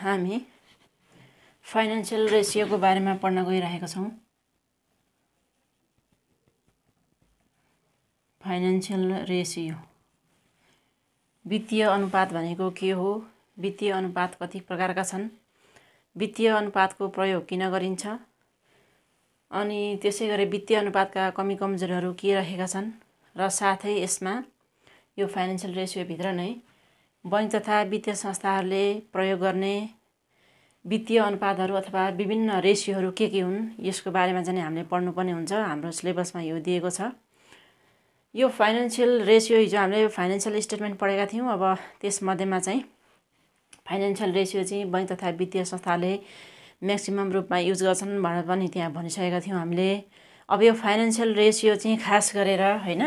हामी फाइनेन्सियल रेसियोको बारेमा पढ्न गइरहेका छौँ फाइनेन्सियल रेसियो वित्तीय अनुपात भनेको के हो वित्तीय अनुपात कति प्रकारका छन् वित्तीय अनुपातको प्रयोग किन गरिन्छ अनि त्यसै गरी वित्तीय अनुपातका कमी कमजोरहरू के रहेका छन् र साथै यसमा यो फाइनेन्सियल रेसियोभित्र नै बैङ्क तथा वित्तीय संस्थाहरूले प्रयोग गर्ने वित्तीय अनुपातहरू अथवा विभिन्न रेसियोहरू के के हुन् यसको बारेमा चाहिँ हामीले पढ्नुपर्ने हुन्छ हाम्रो सिलेबसमा यो दिएको छ यो फाइनेन्सियल रेसियो हिजो हामीले फाइनेन्सियल स्टेटमेन्ट पढेका थियौँ अब त्यसमध्येमा चाहिँ फाइनेन्सियल रेसियो चाहिँ बैङ्क तथा वित्तीय संस्थाले म्याक्सिमम् रूपमा युज गर्छन् भनेर पनि त्यहाँ भनिसकेका थियौँ हामीले अब यो फाइनेन्सियल रेसियो चाहिँ खास गरेर होइन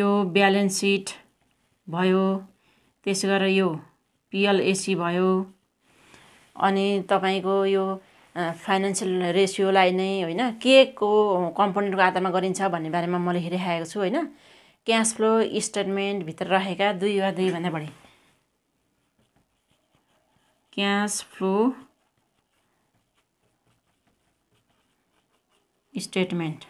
यो ब्यालेन्स सिट भयो त्यस गरेर यो पिएलएसी भयो अनि तपाईँको यो फाइनेन्सियल रेसियोलाई नै होइन के को कम्पोनेन्टको आधारमा गरिन्छ भन्ने बारेमा मैले हेरिरहेको छु होइन क्यास फ्लो स्टेटमेन्टभित्र रहेका दुई वा दुईभन्दा बढी cash flow statement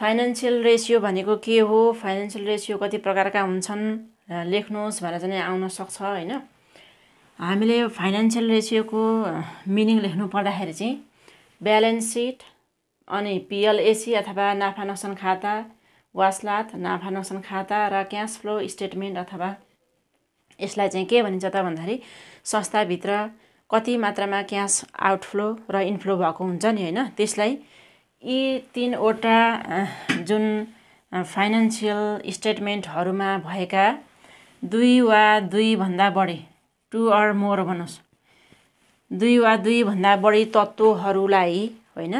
financial ratio भनेको के हो फाइनेन्सियल रेसियो कति प्रकारका हुन्छन् लेख्नुहोस् भनेर चाहिँ आउन सक्छ होइन हामीले फाइनेन्सियल रेसियोको मिनिङ लेख्नु पर्दाखेरि चाहिँ ब्यालेन्स सिट अनि पिएलएसी अथवा नाफा नोक्सान खाता वासलात नाफा नोक्सान खाता र क्यास फ्लो स्टेटमेन्ट अथवा यसलाई चाहिँ के भनिन्छ त भन्दाखेरि संस्थाभित्र कति मात्रामा क्यास आउटफ्लो र इन्फ्लो भएको हुन्छ नि होइन त्यसलाई यी तिनवटा जुन फाइनेन्सियल स्टेटमेन्टहरूमा भएका दुई वा दुईभन्दा बढी टु अर मोर भन्नुहोस् दुई वा दुईभन्दा बढी तत्त्वहरूलाई होइन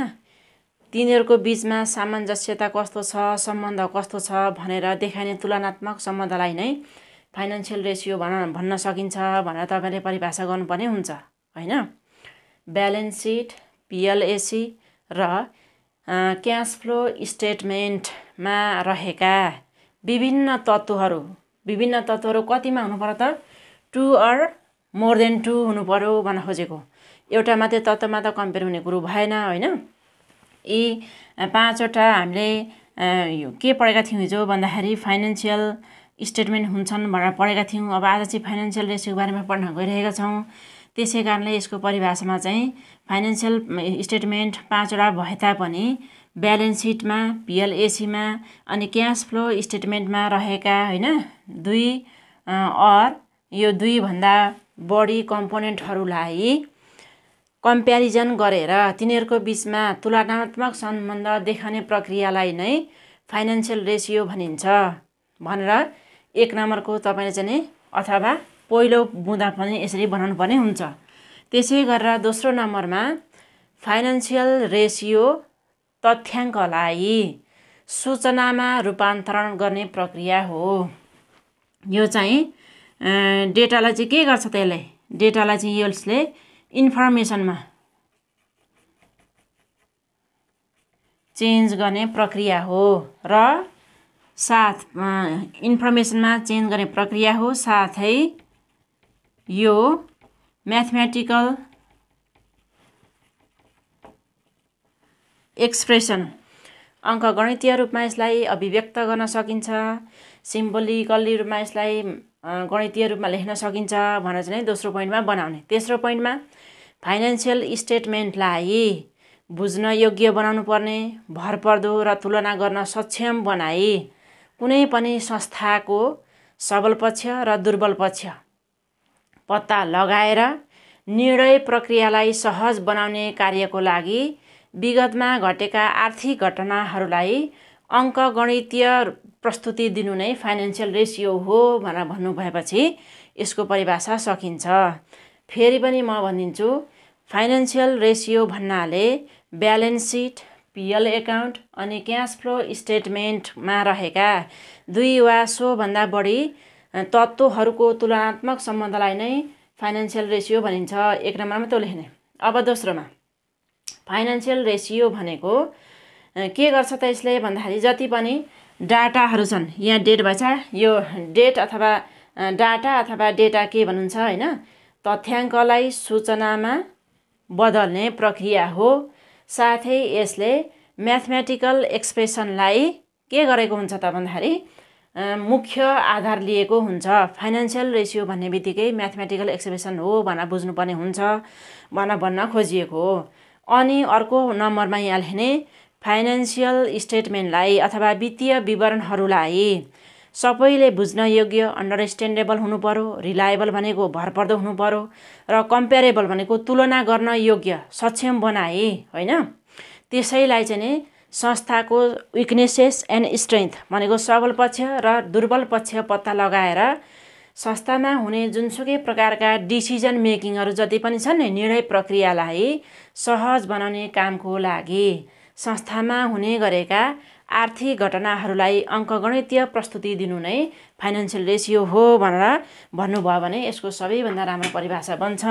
तिनीहरूको बिचमा सामञ्जस्यता कस्तो छ सम्बन्ध कस्तो छ भनेर देखाइने तुलनात्मक सम्बन्धलाई नै फाइनेन्सियल रेसियो भन भन्न सकिन्छ भनेर तपाईँले परिभाषा गर्नुपर्ने हुन्छ होइन ब्यालेन्स सिट पिएलएसी र क्यास फ्लो स्टेटमेन्टमा रहेका विभिन्न तत्त्वहरू विभिन्न तत्त्वहरू कतिमा पर्यो त two or more than two हुनुपऱ्यो भन्न खोजेको एउटा मात्रै तत्त्वमा त कम्पेयर हुने कुरो भएन होइन यी पाँचवटा हामीले के पढेका थियौँ हिजो भन्दाखेरि फाइनेन्सियल स्टेटमेन्ट हुन्छन् भनेर पढेका थियौँ अब आज चाहिँ फाइनेन्सियल रेसियोको बारेमा पढ्न गइरहेका छौँ त्यसै कारणले यसको परिभाषामा चाहिँ फाइनेन्सियल स्टेटमेन्ट पाँचवटा भए तापनि ब्यालेन्स सिटमा पिएलएसीमा अनि क्यास फ्लो स्टेटमेन्टमा रहेका होइन दुई अर यो दुईभन्दा बढी कम्पोनेन्टहरूलाई कम्पेरिजन गरेर तिनीहरूको बिचमा तुलनात्मक सम्बन्ध देखाउने प्रक्रियालाई नै फाइनेन्सियल रेसियो भनिन्छ भनेर एक नम्बरको तपाईँले चाहिँ अथवा पहिलो बुँदा पनि यसरी बनाउनु पर्ने हुन्छ त्यसै गरेर दोस्रो नम्बरमा फाइनेन्सियल रेसियो तथ्याङ्कलाई सूचनामा रूपान्तरण गर्ने प्रक्रिया हो यो चाहिँ डेटालाई चाहिँ के गर्छ त्यसले डेटालाई चाहिँ यसले इन्फर्मेसनमा चेन्ज गर्ने प्रक्रिया हो र साथ इन्फर्मेसनमा चेन्ज गर्ने प्रक्रिया हो साथै यो म्याथमेटिकल एक्सप्रेसन अङ्कगणितीय रूपमा यसलाई अभिव्यक्त गर्न सकिन्छ सिम्बोलिकल्ली रूपमा यसलाई गणितीय रूपमा लेख्न सकिन्छ भनेर चाहिँ दोस्रो पोइन्टमा बनाउने तेस्रो पोइन्टमा फाइनेन्सियल स्टेटमेन्टलाई बुझ्न योग्य बनाउनु पर्ने भरपर्दो र तुलना गर्न सक्षम बनाए कुनै पनि संस्थाको सबल पक्ष र दुर्बल पक्ष पत्ता लगाएर निर्णय प्रक्रियालाई सहज बनाउने कार्यको लागि विगतमा घटेका आर्थिक घटनाहरूलाई गणितीय प्रस्तुति दिनु नै फाइनेन्सियल रेसियो हो भनेर भन्नुभएपछि यसको परिभाषा सकिन्छ फेरि पनि म भनिदिन्छु फाइनेन्सियल रेसियो भन्नाले ब्यालेन्स सिट पिएल एकाउन्ट अनि क्यास फ्लो स्टेटमेन्टमा रहेका दुई वा सोभन्दा बढी तत्त्वहरूको तुलनात्मक सम्बन्धलाई नै फाइनेन्सियल रेसियो भनिन्छ एक नम्बरमा त लेख्ने अब दोस्रोमा फाइनेन्सियल रेसियो भनेको के गर्छ त यसले भन्दाखेरि जति पनि डाटाहरू छन् यहाँ डेट भएछ यो डेट अथवा डाटा अथवा डेटा के भन्नुहुन्छ होइन तथ्याङ्कलाई सूचनामा बदल्ने प्रक्रिया हो साथै यसले म्याथमेटिकल एक्सप्रेसनलाई के गरेको हुन्छ त भन्दाखेरि मुख्य आधार लिएको हुन्छ फाइनेन्सियल रेसियो भन्ने बित्तिकै म्याथमेटिकल एक्सप्रेसन हो भनेर बुझ्नुपर्ने हुन्छ भनेर भन्न खोजिएको हो अनि अर्को नम्बरमा यहाँ लेख्ने फाइनेन्सियल स्टेटमेन्टलाई अथवा वित्तीय विवरणहरूलाई सबैले बुझ्न योग्य अन्डरस्ट्यान्डेबल हुनुपऱ्यो रिलायबल भनेको भरपर्दो हुनुपऱ्यो र कम्पेरेबल भनेको तुलना गर्न योग्य सक्षम बनाए होइन त्यसैलाई चाहिँ नि संस्थाको विकनेसेस एन्ड स्ट्रेन्थ भनेको सबल पक्ष र दुर्बल पक्ष पत्ता लगाएर संस्थामा हुने जुनसुकै प्रकारका डिसिजन मेकिङहरू जति पनि छन् नि निर्णय प्रक्रियालाई सहज बनाउने कामको लागि संस्थामा हुने गरेका आर्थिक घटनाहरूलाई अङ्कगणितीय प्रस्तुति दिनु नै फाइनेन्सियल रेसियो हो भनेर भन्नुभयो भने यसको सबैभन्दा राम्रो परिभाषा बन्छ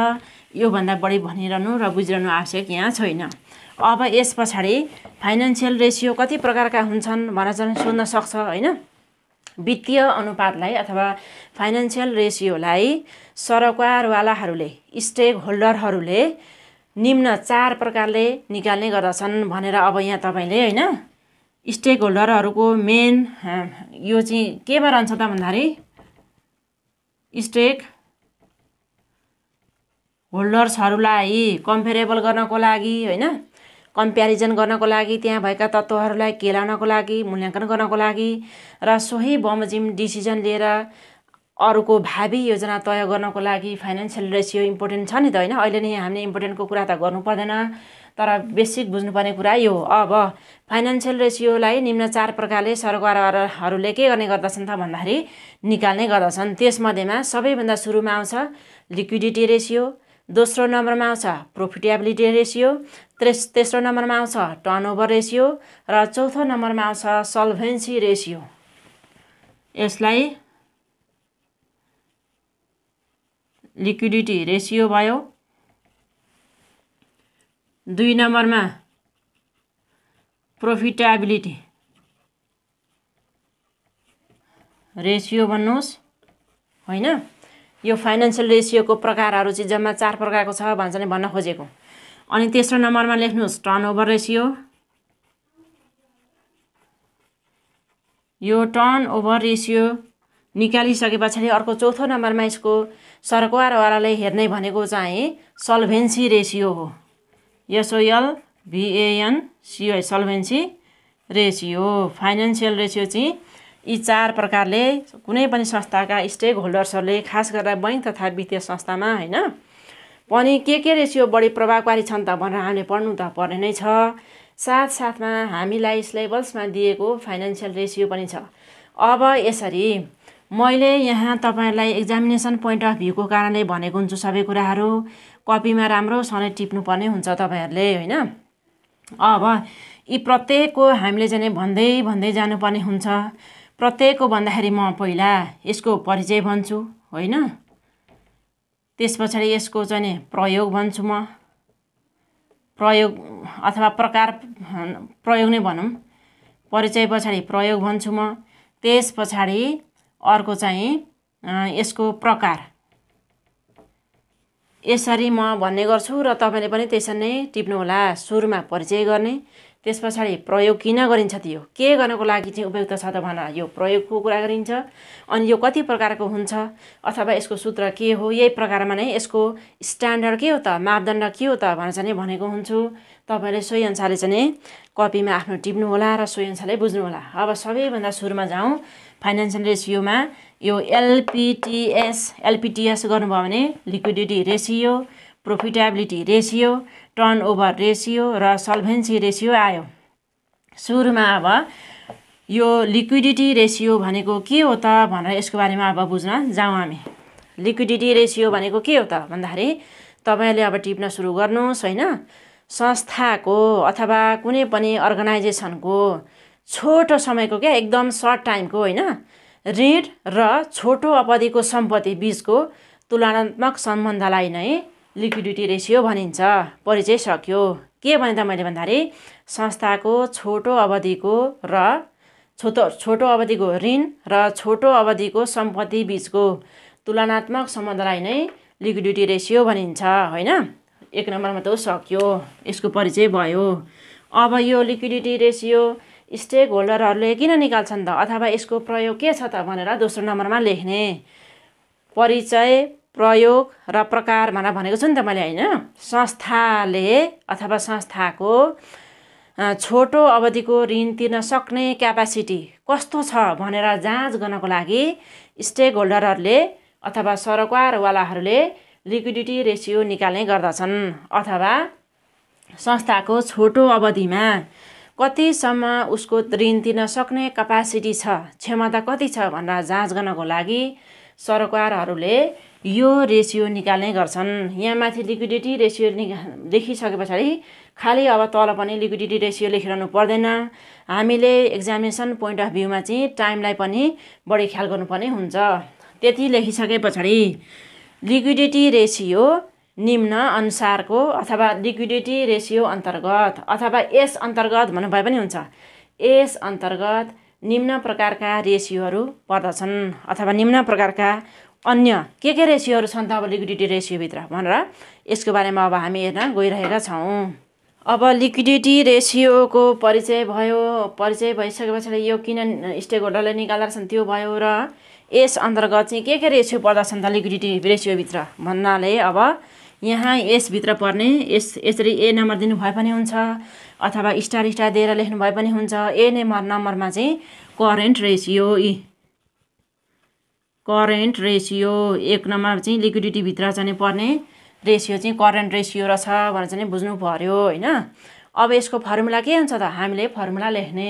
योभन्दा बढी भनिरहनु र बुझिरहनु आवश्यक यहाँ छैन अब यस पछाडि फाइनेन्सियल रेसियो कति प्रकारका हुन्छन् भनेर चाहिँ सोध्न सक्छ होइन वित्तीय अनुपातलाई अथवा फाइनेन्सियल रेसियोलाई सरकारवालाहरूले स्टेक होल्डरहरूले निम्न चार प्रकारले निकाल्ने गर्दछन् भनेर अब यहाँ तपाईँले होइन स्टेक होल्डरहरूको मेन यो चाहिँ केमा रहन्छ त भन्दाखेरि स्टेक होल्डर्सहरूलाई कम्पेरेबल गर्नको लागि होइन कम्प्यारिजन गर्नको लागि त्यहाँ भएका तत्त्वहरूलाई केलाउनको लागि मूल्याङ्कन गर्नको लागि र सोही बमोजिम डिसिजन लिएर अरूको भावी योजना तय गर्नको लागि फाइनेन्सियल रेसियो इम्पोर्टेन्ट छ नि त होइन अहिले नै हामीले इम्पोर्टेन्टको कुरा त गर्नु पर्दैन तर बेसिक बुझ्नुपर्ने कुरा यो अब फाइनेन्सियल रेसियोलाई निम्न चार प्रकारले सरकारहरूले के गर्ने गर्दछन् त भन्दाखेरि निकाल्ने गर्दछन् त्यसमध्येमा सबैभन्दा सुरुमा आउँछ लिक्विडिटी रेसियो दोस्रो नम्बरमा आउँछ प्रोफिटेबिलिटी रेसियो तेस तेस्रो नम्बरमा आउँछ टर्न ओभर रेसियो र चौथो नम्बरमा आउँछ सल्भेन्सी रेसियो यसलाई लिक्विडिटी रेसियो भयो दुई नम्बरमा प्रोफिटेबिलिटी रेसियो भन्नुहोस् होइन यो फाइनेन्सियल रेसियोको प्रकारहरू चाहिँ जम्मा चार प्रकारको छ भन्छ नि भन्न खोजेको अनि तेस्रो नम्बरमा लेख्नुहोस् टर्नओभर रेसियो यो टर्न ओभर रेसियो निकालिसके पछाडि अर्को चौथो नम्बरमा यसको सरकारवालाले हेर्ने भनेको चाहिँ सल्भेन्सी रेसियो हो S O L V E N C O solvency ratio financial ratio चाहिँ यी चार प्रकारले कुनै पनि संस्थाका स्टेक होल्डर्सहरूले खास गरेर बैङ्क तथा वित्तीय संस्थामा होइन पनि के के रेसियो बढी प्रभावकारी छन् त भनेर हामीले पढ्नु त पर्ने नै छ साथसाथमा हामीलाई सिलेबसमा दिएको फाइनेन्सियल रेसियो पनि छ अब यसरी मैले यहाँ तपाईँलाई एक्जामिनेसन पोइन्ट अफ भ्यूको कारणले भनेको हुन्छु सबै कुराहरू कपीमा राम्रोसँगले टिप्नुपर्ने हुन्छ तपाईँहरूले होइन अब यी प्रत्येकको हामीले चाहिँ भन्दै भन्दै जानुपर्ने हुन्छ प्रत्येकको भन्दाखेरि म पहिला यसको परिचय भन्छु होइन त्यस पछाडि यसको चाहिँ प्रयोग भन्छु म प्रयोग अथवा प्रकार प्रयोग नै भनौँ परिचय पछाडि प्रयोग भन्छु म त्यस पछाडि अर्को चाहिँ यसको प्रकार यसरी म भन्ने गर्छु र तपाईँले पनि त्यसरी नै टिप्नुहोला सुरुमा परिचय गर्ने त्यस पछाडि प्रयोग किन गरिन्छ त्यो के गर्नको लागि चाहिँ उपयुक्त छ त भन यो प्रयोगको कुरा गरिन्छ अनि यो कति प्रकारको हुन्छ अथवा यसको सूत्र के हो यही प्रकारमा नै यसको स्ट्यान्डर्ड के हो त मापदण्ड के हो त भनेर चाहिँ भनेको हुन्छु तपाईँले सोही अनुसारले चाहिँ कपीमा आफ्नो टिप्नु होला र सोही अनुसारले बुझ्नु होला अब सबैभन्दा सुरुमा जाउँ फाइनेन्सियल रेसियोमा यो एलपिटिएस एलपिटिएस गर्नुभयो भने liquidity ratio profitability ratio turnover ratio र सल्भेन्सी रेसियो आयो सुरुमा अब यो लिक्विडिटी रेसियो भनेको के हो त भनेर यसको बारेमा अब बुझ्न जाउँ हामी लिक्विडिटी रेसियो भनेको के हो त भन्दाखेरि तपाईँले अब टिप्न सुरु गर्नुहोस् होइन संस्थाको अथवा कुनै पनि अर्गनाइजेसनको छोटो समयको क्या एकदम सर्ट टाइमको होइन ऋण र छोटो अवधिको सम्पत्ति बिचको तुलनात्मक सम्बन्धलाई नै लिक्विडिटी रेसियो भनिन्छ परिचय सक्यो के भने त मैले भन्दाखेरि संस्थाको छोटो अवधिको र छोटो छोटो अवधिको ऋण र छोटो अवधिको सम्पत्ति बिचको तुलनात्मक सम्बन्धलाई नै लिक्विडिटी रेसियो भनिन्छ होइन एक नम्बरमा त सक्यो यसको परिचय भयो अब यो लिक्विडिटी रेसियो स्टेक होल्डरहरूले किन निकाल्छन् त अथवा यसको प्रयोग के छ त भनेर दोस्रो नम्बरमा लेख्ने परिचय प्रयोग र प्रकार भनेर भनेको छु नि त मैले होइन संस्थाले अथवा संस्थाको छोटो अवधिको ऋण तिर्न सक्ने क्यापासिटी कस्तो छ भनेर जाँच गर्नको लागि स्टेक होल्डरहरूले अथवा सरकारवालाहरूले लिक्विडिटी रेसियो निकाल्ने गर्दछन् अथवा संस्थाको छोटो अवधिमा कतिसम्म उसको ऋण तिर्न सक्ने क्यापासिटी छ क्षमता कति छ भनेर जाँच गर्नको लागि सरकारहरूले यो रेसियो निकाल्ने गर्छन् यहाँ माथि लिक्विडिटी रेसियो निका लेखिसके पछाडि खालि अब तल पनि लिक्विडिटी रेसियो लेखिरहनु पर्दैन हामीले एक्जामिनेसन पोइन्ट अफ भ्यूमा चाहिँ टाइमलाई पनि बढी ख्याल गर्नुपर्ने हुन्छ त्यति लेखिसके पछाडि लिक्विडिटी रेसियो निम्न अनुसारको अथवा लिक्विडिटी रेसियो अन्तर्गत अथवा यस अन्तर्गत भन्नु भए पनि हुन्छ यस अन्तर्गत निम्न प्रकारका रेसियोहरू पर्दछन् अथवा निम्न प्रकारका अन्य के के रेसियोहरू छन् त अब लिक्विडिटी रेसियोभित्र भनेर यसको बारेमा अब हामी हेर्न गइरहेका छौँ अब लिक्विडिटी रेसियोको परिचय भयो परिचय भइसके पछाडि यो किन स्टेक होल्डरले निकाल्दा रहेछन् त्यो भयो र यस अन्तर्गत चाहिँ के के रेसियो पर्दछन् त लिक्विडिटी रेसियोभित्र भन्नाले अब यहाँ यसभित्र पर्ने यस यसरी ए नम्बर दिनुभए पनि हुन्छ अथवा स्टार स्टार दिएर लेख्नु भए पनि हुन्छ ए नम्बर नम्बरमा चाहिँ करेन्ट रेसियो करेन्ट रेसियो एक नम्बर चाहिँ लिक्विडिटीभित्र चाहिँ पर्ने रेसियो चाहिँ करेन्ट रेसियो रहेछ भनेर चाहिँ बुझ्नु पऱ्यो होइन अब यसको फर्मुला के हुन्छ त हामीले फर्मुला लेख्ने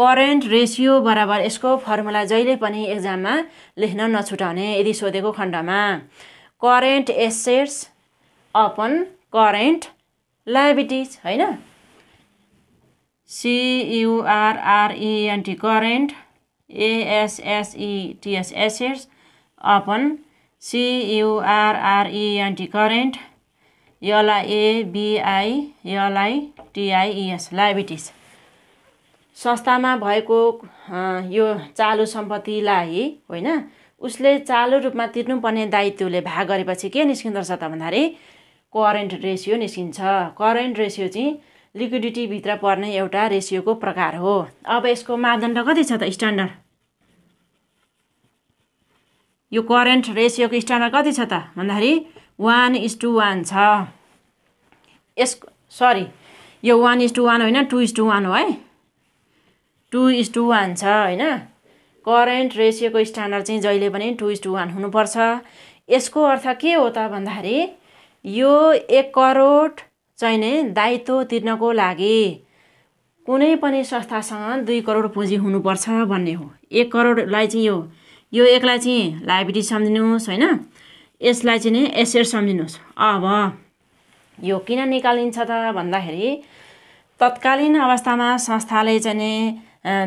करेन्ट रेसियो बराबर यसको फर्मुला जहिले पनि एक्जाममा लेख्न नछुटाउने यदि सोधेको खण्डमा करेन्ट एसेट्स अपन करेन्ट लाइबिटिज होइन सियुआरआरइएनटी current एएसएसइटिएस assets e upon सियुआरआरइएनटी current यलाई ABI टिआइइएस लाइबिटिस संस्थामा भएको यो चालु सम्पत्तिलाई होइन उसले चालु रूपमा तिर्नुपर्ने दायित्वले भाग गरेपछि के निस्किँदो रहेछ त भन्दाखेरि करेन्ट रेसियो निस्किन्छ करेन्ट रेसियो चाहिँ लिक्विडिटीभित्र पर्ने एउटा रेसियोको प्रकार हो अब यसको मापदण्ड कति छ त स्ट्यान्डर्ड यो करेन्ट रेसियोको स्ट्यान्डर्ड कति छ त भन्दाखेरि वान इज टू वान छ यस सरी यो वान इज टू वान होइन टु इज टू वान हो है टु इज टू वान छ होइन करेन्ट रेसियोको स्ट्यान्डर्ड चाहिँ जहिले पनि टु इज टू वान हुनुपर्छ यसको अर्थ के हो त भन्दाखेरि यो एक करोड चाहिँ नै दायित्व तिर्नको लागि कुनै पनि संस्थासँग दुई करोड पुँजी हुनुपर्छ भन्ने हो एक करोडलाई चाहिँ यो यो एकलाई चाहिँ लाइब्रेरी सम्झिनुहोस् होइन यसलाई चाहिँ नि एसेट सम्झिनुहोस् अब यो किन निकालिन्छ त भन्दाखेरि तत्कालीन अवस्थामा संस्थाले चाहिँ नि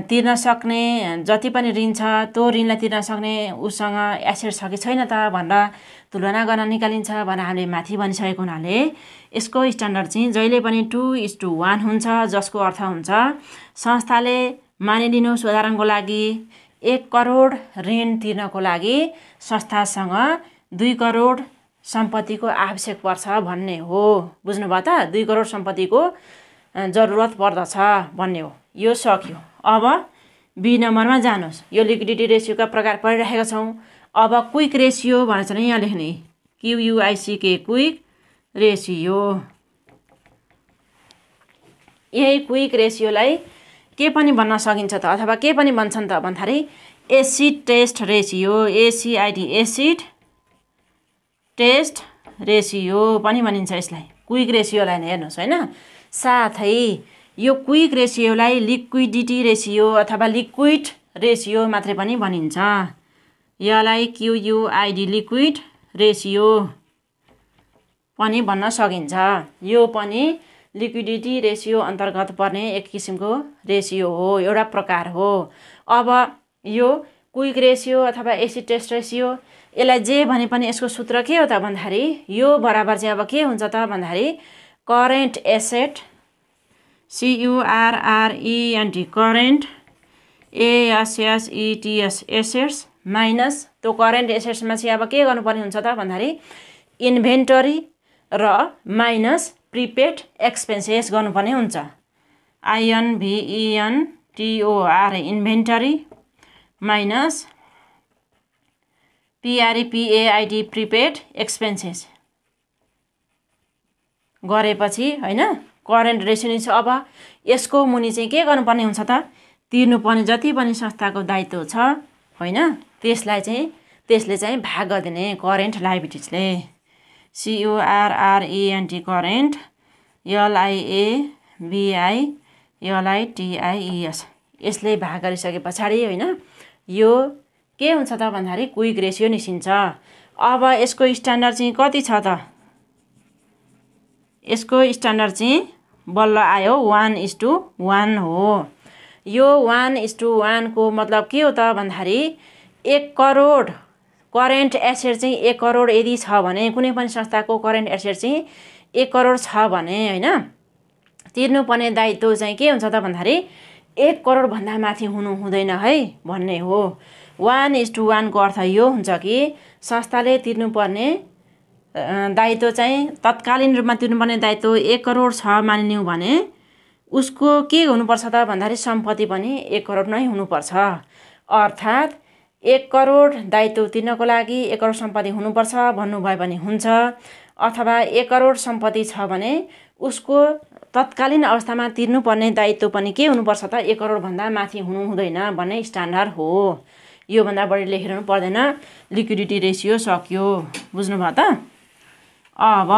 तिर्न सक्ने जति पनि ऋण छ त्यो ऋणलाई तिर्न सक्ने उसँग एसेट छ कि छैन त भनेर तुलना गर्न निकालिन्छ भनेर हामीले माथि भनिसकेको हुनाले यसको स्ट्यान्डर्ड चाहिँ जहिले पनि टु इज टु वान हुन्छ जसको अर्थ हुन्छ संस्थाले मानिलिनुहोस् उदाहरणको लागि एक करोड ऋण तिर्नको लागि संस्थासँग दुई करोड सम्पत्तिको आवश्यक पर्छ भन्ने हो बुझ्नुभयो त दुई करोड सम्पत्तिको जरुरत पर्दछ भन्ने हो यो सक्यो अब बी नम्बरमा जानुहोस् यो लिक्विडिटी रेसियोका प्रकार पढिरहेका छौँ अब क्विक रेसियो भनेर चाहिँ यहाँ लेख्ने क्युयुआइसिके क्विक रेसियो यही क्विक रेसियोलाई के पनि भन्न सकिन्छ त अथवा के पनि भन्छन् त भन्दाखेरि acid test ratio A C I D acid test ratio पनि भनिन्छ यसलाई क्विक रेसियोलाई नै हेर्नुहोस् होइन साथै यो क्विक रेसियोलाई लिक्विडिटी रेसियो अथवा लिक्विड रेसियो मात्रै पनि भनिन्छ यसलाई क्युयुआइडी लिक्विड रेसियो पनि भन्न सकिन्छ यो पनि लिक्विडिटी रेसियो अन्तर्गत पर्ने एक किसिमको रेसियो हो एउटा प्रकार हो अब यो क्विक रेसियो अथवा एसिड टेस्ट रेसियो यसलाई जे भने पनि यसको सूत्र के हो त भन्दाखेरि यो बराबर चाहिँ अब के हुन्छ त भन्दाखेरि current asset सियुआरआरइएनटी current एएसएसइटिएस assets minus त्यो करेन्ट एसेट्समा चाहिँ अब के गर्नुपर्ने हुन्छ त भन्दाखेरि इन्भेन्टरी र माइनस प्रिपेड एक्सपेन्सेस गर्नुपर्ने हुन्छ आइएन भिइएन ToR inventory minus पिआरइपिएआइडी prepaid expenses गरेपछि होइन करेन्ट रेसिनी छ अब यसको मुनि चाहिँ के गर्नुपर्ने हुन्छ त तिर्नुपर्ने जति पनि संस्थाको दायित्व छ होइन त्यसलाई चाहिँ त्यसले चाहिँ भाग गरिदिने करेन्ट लाइबिटिजले एन्टी करेन्ट बिआई एलआइटिआइएस यसले भाग गरिसके पछाडि होइन यो के हुन्छ त भन्दाखेरि क्विक रेसियो निस्किन्छ अब यसको स्ट्यान्डर्ड चाहिँ कति छ त यसको स्ट्यान्डर्ड चाहिँ बल्ल आयो वान इज टु वान हो यो वान इज टु वानको मतलब के हो त भन्दाखेरि एक करोड करेन्ट एसेट चाहिँ एक करोड यदि छ भने कुनै पनि संस्थाको करेन्ट एसेट चाहिँ एक करोड छ भने होइन तिर्नुपर्ने दायित्व चाहिँ के हुन्छ त भन्दाखेरि एक करोडभन्दा माथि हुनु हुँदैन है भन्ने हो वान इज टू वानको अर्थ यो हुन्छ कि संस्थाले तिर्नुपर्ने दायित्व चाहिँ तत्कालीन रूपमा तिर्नुपर्ने दायित्व एक करोड छ मानिलिउँ भने उसको के हुनुपर्छ त भन्दाखेरि सम्पत्ति पनि एक करोड नै हुनुपर्छ अर्थात् एक करोड दायित्व तिर्नको लागि एक करोड सम्पत्ति हुनुपर्छ भन्नुभयो भने हुन्छ अथवा एक करोड सम्पत्ति छ भने उसको तत्कालीन अवस्थामा तिर्नुपर्ने दायित्व पनि के हुनुपर्छ त एक करोडभन्दा माथि हुनु हुँदैन भन्ने स्ट्यान्डर्ड हो योभन्दा बढी लेखिरहनु पर्दैन लिक्विडिटी रेसियो सक्यो बुझ्नुभयो त अब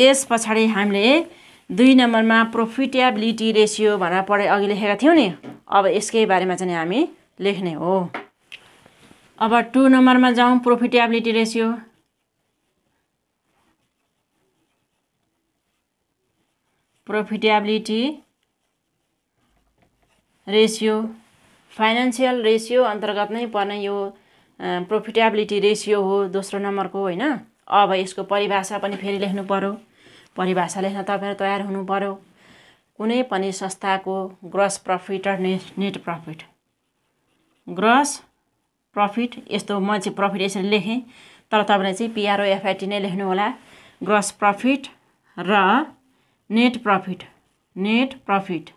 यस पछाडि हामीले दुई नम्बरमा प्रोफिटेबिलिटी रेसियो भनेर पढे अघि लेखेका थियौँ नि अब यसकै बारेमा चाहिँ हामी लेख्ने हो अब टु नम्बरमा जाउँ profitability ratio profitability ratio financial ratio अन्तर्गत नै पर्ने यो प्रोफिटेबिलिटी रेसियो हो दोस्रो नम्बरको होइन अब यसको परिभाषा पनि फेरि लेख्नु पऱ्यो परिभाषा लेख्न तपाईँहरू तयार हुनु पऱ्यो कुनै पनि संस्थाको ग्रस प्रफिट र net net profit gross profit यस्तो म चाहिँ प्रफिट यसरी लेखेँ तर तपाईँले चाहिँ पिआरओएफआइटी नै लेख्नु होला ग्रस प्रफिट र नेट प्रफिट नेट प्रफिट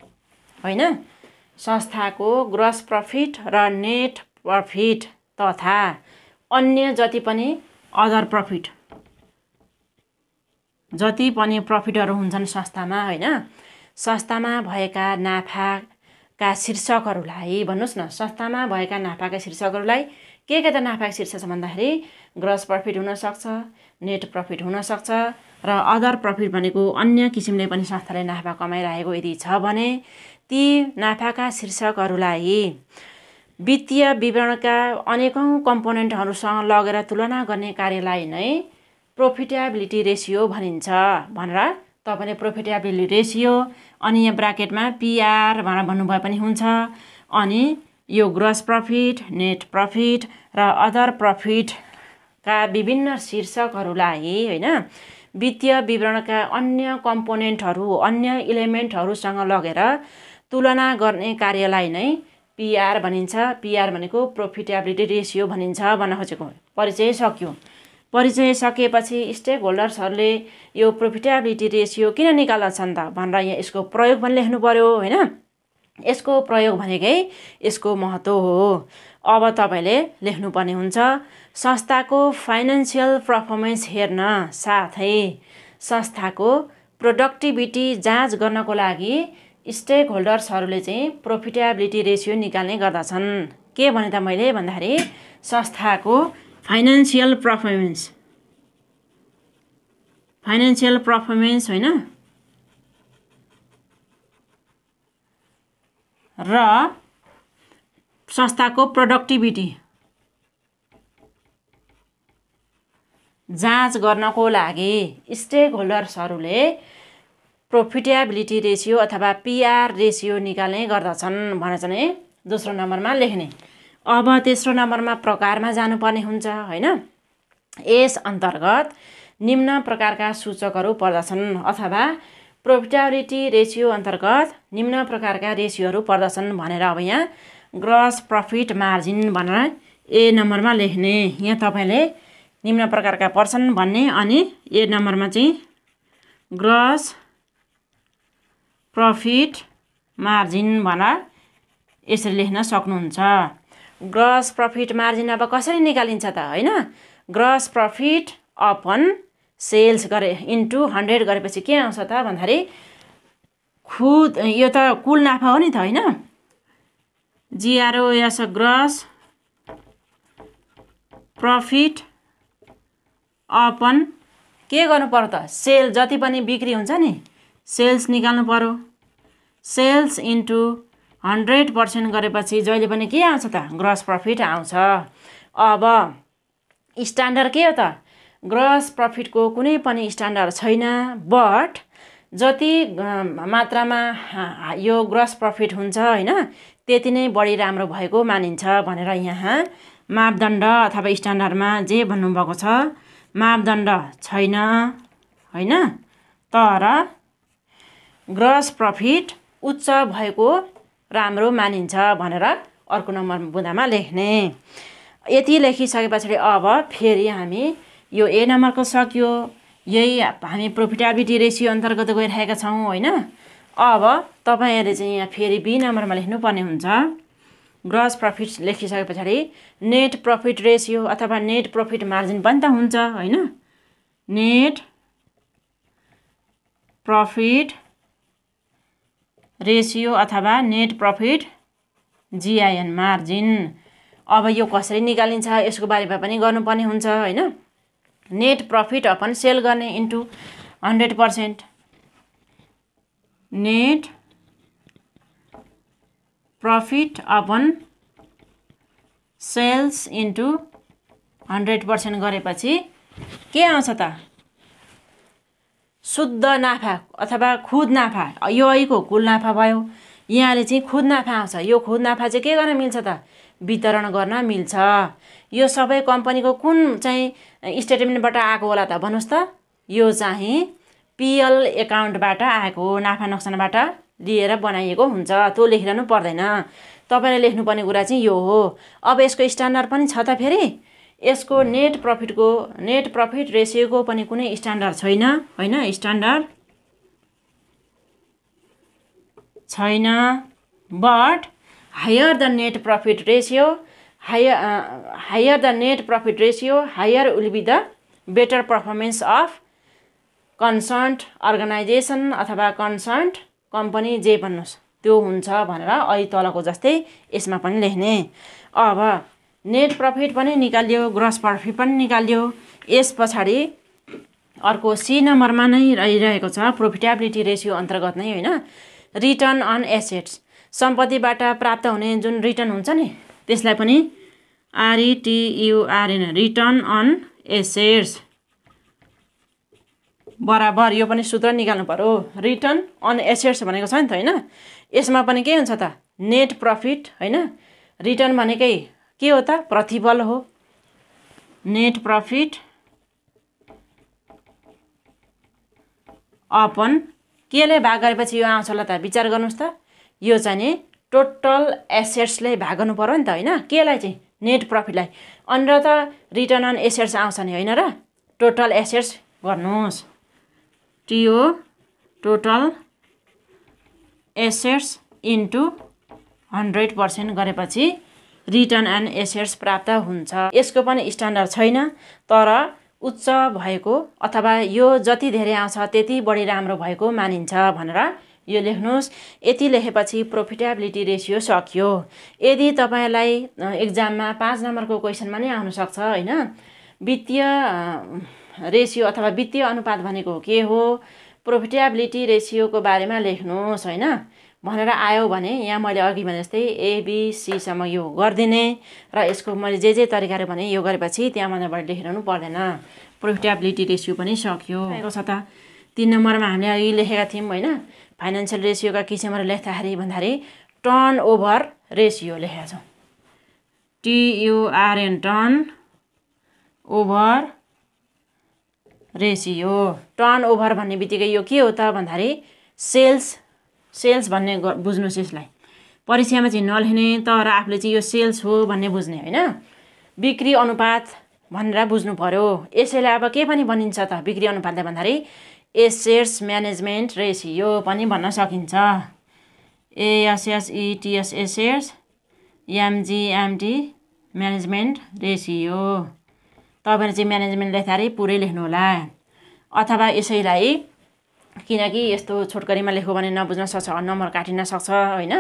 होइन संस्थाको ग्रस प्रफिट र नेट प्रफिट तथा अन्य जति पनि अदर प्रफिट जति पनि प्रफिटहरू हुन्छन् संस्थामा होइन संस्थामा भएका नाफा का शीर्षकहरूलाई भन्नुहोस् न संस्थामा भएका नाफाका शीर्षकहरूलाई के के त नाफाका शीर्षक छ भन्दाखेरि ग्रस प्रफिट हुनसक्छ नेट प्रफिट हुनसक्छ र अदर प्रफिट भनेको अन्य किसिमले पनि संस्थाले नाफा कमाइरहेको यदि छ भने ती नाफाका शीर्षकहरूलाई वित्तीय विवरणका अनेकौँ कम्पोनेन्टहरूसँग लगेर तुलना गर्ने कार्यलाई नै प्रोफिटेबिलिटी रेसियो भनिन्छ भनेर तपाईँले प्रोफिटेबल रेसियो अनि यहाँ ब्राकेटमा पिआर भनेर भन्नुभयो पनि हुन्छ अनि यो ग्रस प्रफिट नेट प्रफिट र अदर प्रफिटका विभिन्न शीर्षकहरूलाई होइन वित्तीय विवरणका अन्य कम्पोनेन्टहरू अन्य इलिमेन्टहरूसँग लगेर तुलना गर्ने कार्यलाई नै पिआर भनिन्छ पिआर भनेको प्रोफिटेबिलिटी रेसियो भनिन्छ भन्न खोजेको परिचय सक्यो परिचय सकेपछि स्टेक होल्डर्सहरूले यो प्रोफिटेबिलिटी रेसियो किन निकाल्दछन् त भनेर यहाँ यसको प्रयोग पनि लेख्नु पऱ्यो होइन यसको प्रयोग भनेकै यसको महत्त्व हो अब तपाईँले लेख्नुपर्ने हुन्छ संस्थाको फाइनेन्सियल पर्फर्मेन्स हेर्न साथै संस्थाको प्रोडक्टिभिटी जाँच गर्नको लागि स्टेक होल्डर्सहरूले चाहिँ प्रोफिटेबिलिटी रेसियो निकाल्ने गर्दछन् के भने त मैले भन्दाखेरि संस्थाको फाइनेन्सियल पर्फर्मेन्स फाइनेन्सियल पर्फर्मेन्स होइन र संस्थाको प्रोडक्टिभिटी जाँच गर्नको लागि स्टेक होल्डर्सहरूले प्रोफिटेबिलिटी रेसियो अथवा पिआर रेसियो निकाल्ने गर्दछन् भनेर चाहिँ दोस्रो नम्बरमा लेख्ने अब तेस्रो नम्बरमा प्रकारमा जानुपर्ने हुन्छ होइन यस अन्तर्गत निम्न प्रकारका सूचकहरू पर्दछन् अथवा प्रोफिटेबिलिटी रेसियो अन्तर्गत निम्न प्रकारका रेसियोहरू पर्दछन् भनेर अब यहाँ ग्रस प्रफिट मार्जिन भनेर ए नम्बरमा लेख्ने यहाँ तपाईँले निम्न प्रकारका पर्छन् भन्ने अनि ए नम्बरमा चाहिँ ग्रस प्रफिट मार्जिन भनेर यसरी लेख्न सक्नुहुन्छ ग्रस प्रफिट मार्जिन अब कसरी निकालिन्छ त होइन ग्रस प्रफिट अपन सेल्स गरे इन्टु हन्ड्रेड गरेपछि के आउँछ त भन्दाखेरि खुद यो त कुल नाफा हो नि त होइन जिआरओएस ग्रस प्रफिट अपन के गर्नु पर्यो त सेल जति पनि बिक्री हुन्छ नि सेल्स निकाल्नु पऱ्यो सेल्स इन्टु हन्ड्रेड पर्सेन्ट गरेपछि जहिले पनि के आउँछ त ग्रस प्रफिट आउँछ अब स्ट्यान्डर्ड के हो त ग्रस प्रफिटको कुनै पनि स्ट्यान्डर्ड छैन बट जति मात्रामा यो ग्रस प्रफिट हुन्छ होइन त्यति नै बढी राम्रो भएको मानिन्छ भनेर यहाँ मापदण्ड अथवा स्ट्यान्डर्डमा जे भन्नुभएको छ मापदण्ड छैन होइन तर ग्रस प्रफिट उच्च भएको राम्रो मानिन्छ भनेर अर्को नम्बर बुँदामा लेख्ने यति लेखिसके पछाडि अब फेरि हामी यो ए नम्बरको सकियो यही हामी प्रोफिटेबिलिटी रेसियो अन्तर्गत गइरहेका छौँ होइन अब तपाईँहरूले चाहिँ यहाँ फेरि बी नम्बरमा लेख्नुपर्ने हुन्छ ग्रस प्रफिट लेखिसके पछाडि नेट प्रफिट रेसियो अथवा नेट प्रफिट मार्जिन पनि त हुन्छ होइन नेट प्रफिट रेसियो अथवा नेट प्रफिट जिआइएन मार्जिन अब यो कसरी निकालिन्छ यसको बारेमा पनि गर्नुपर्ने हुन्छ होइन नेट प्रफिट अपन सेल गर्ने into hundred percent net profit upon sales into hundred percent गरेपछि के आउँछ त शुद्ध नाफा अथवा खुद नाफा यो ऐको कुल नाफा भयो यहाँले चाहिँ खुद नाफा आउँछ यो खुद नाफा चाहिँ के गर्न मिल्छ त वितरण गर्न मिल्छ यो सबै कम्पनीको कुन चाहिँ स्टेटमेन्टबाट आएको होला त भन्नुहोस् त यो चाहिँ पिएल एकाउन्टबाट आएको नाफा नोक्सानबाट लिएर बनाइएको हुन्छ त्यो लेखिरहनु पर्दैन तपाईँले लेख्नुपर्ने कुरा चाहिँ यो हो अब यसको स्ट्यान्डर्ड पनि छ त फेरि यसको नेट प्रफिटको नेट प्रफिट रेसियोको पनि कुनै स्ट्यान्डर्ड छैन होइन स्ट्यान्डर्ड छैन but higher the net profit ratio higher higher the net profit ratio higher will be the better performance of concerned organisation अथवा कन्सर्न्ट कम्पनी जे भन्नुहोस् त्यो हुन्छ भनेर अहिले तलको जस्तै यसमा पनि लेख्ने अब नेट प्रफिट पनि निकालियो ग्रस प्रफिट पनि निकालियो यस पछाडि अर्को सी नम्बरमा नै रहिरहेको छ प्रोफिटेबिलिटी रेसियो अन्तर्गत नै होइन रिटर्न अन एसेट्स सम्पत्तिबाट प्राप्त हुने जुन रिटर्न हुन्छ नि त्यसलाई पनि आरइटियुआरएन रिटर्न अन एसेट्स बराबर यो पनि सूत्र निकाल्नु पऱ्यो रिटर्न अन एसेट्स भनेको छ नि त होइन यसमा पनि के हुन्छ त नेट प्रफिट होइन रिटर्न भनेकै के हो त प्रतिफल हो नेट प्रफिट अपन केले भाग गरेपछि यो आउँछ होला त विचार गर्नुहोस् त यो चाहिँ नि टोटल एसेट्सले भाग गर्नु पऱ्यो नि त होइन केलाई चाहिँ नेट प्रफिटलाई अन्त त रिटर्न अन एसेट्स आउँछ नि होइन र टोटल एसेट्स गर्नुहोस् T O total assets into hundred percent गरेपछि रिटर्न एन्ड एसेट्स प्राप्त हुन्छ यसको पनि स्ट्यान्डर्ड छैन तर उच्च भएको अथवा यो जति धेरै आउँछ त्यति बढी राम्रो भएको मानिन्छ भनेर यो लेख्नुहोस् यति लेखेपछि प्रोफिटेबिलिटी रेसियो सकियो यदि तपाईँलाई इक्जाममा पाँच नम्बरको क्वेसनमा नै आउनु सक्छ होइन वित्तीय रेसियो अथवा वित्तीय अनुपात भनेको के हो प्रोफिटेबिलिटी रेसियोको बारेमा लेख्नुहोस् होइन भनेर आयो भने यहाँ मैले अघि भने जस्तै एबिसीसम्म यो गरिदिने र यसको मैले जे जे तरिकाले भने यो गरेपछि त्यहाँ मैले लेखिरहनु पर्दैन प्रोफिटेबिलिटी रेसियो पनि सक्यो छ त तिन नम्बरमा हामीले अघि लेखेका थियौँ होइन फाइनेन्सियल रेसियोका किसिमहरू लेख्दाखेरि भन्दाखेरि टर्न ओभर रेसियो लेखेका छौँ T U R N turnover ratio turnover भन्ने बित्तिकै यो के हो त भन्दाखेरि सेल्स सेल्स भन्ने बुझ्नुहोस् यसलाई परीक्षामा चाहिँ नलेख्ने तर आफूले चाहिँ यो सेल्स हो भन्ने बुझ्ने होइन बिक्री अनुपात भनेर बुझ्नु पऱ्यो यसैले अब के पनि भनिन्छ त बिक्री अनुपातले भन्दाखेरि एसेट्स म्यानेजमेन्ट रेसियो पनि भन्न सकिन्छ A S S E T S assets M G M T management ratio तपाईँले चाहिँ म्यानेजमेन्ट लेख्दाखेरि पुरै लेख्नु होला अथवा यसैलाई किनकि यस्तो छोटकरीमा लेख्यो भने नबुझ्न सक्छ नम्बर काटिन सक्छ होइन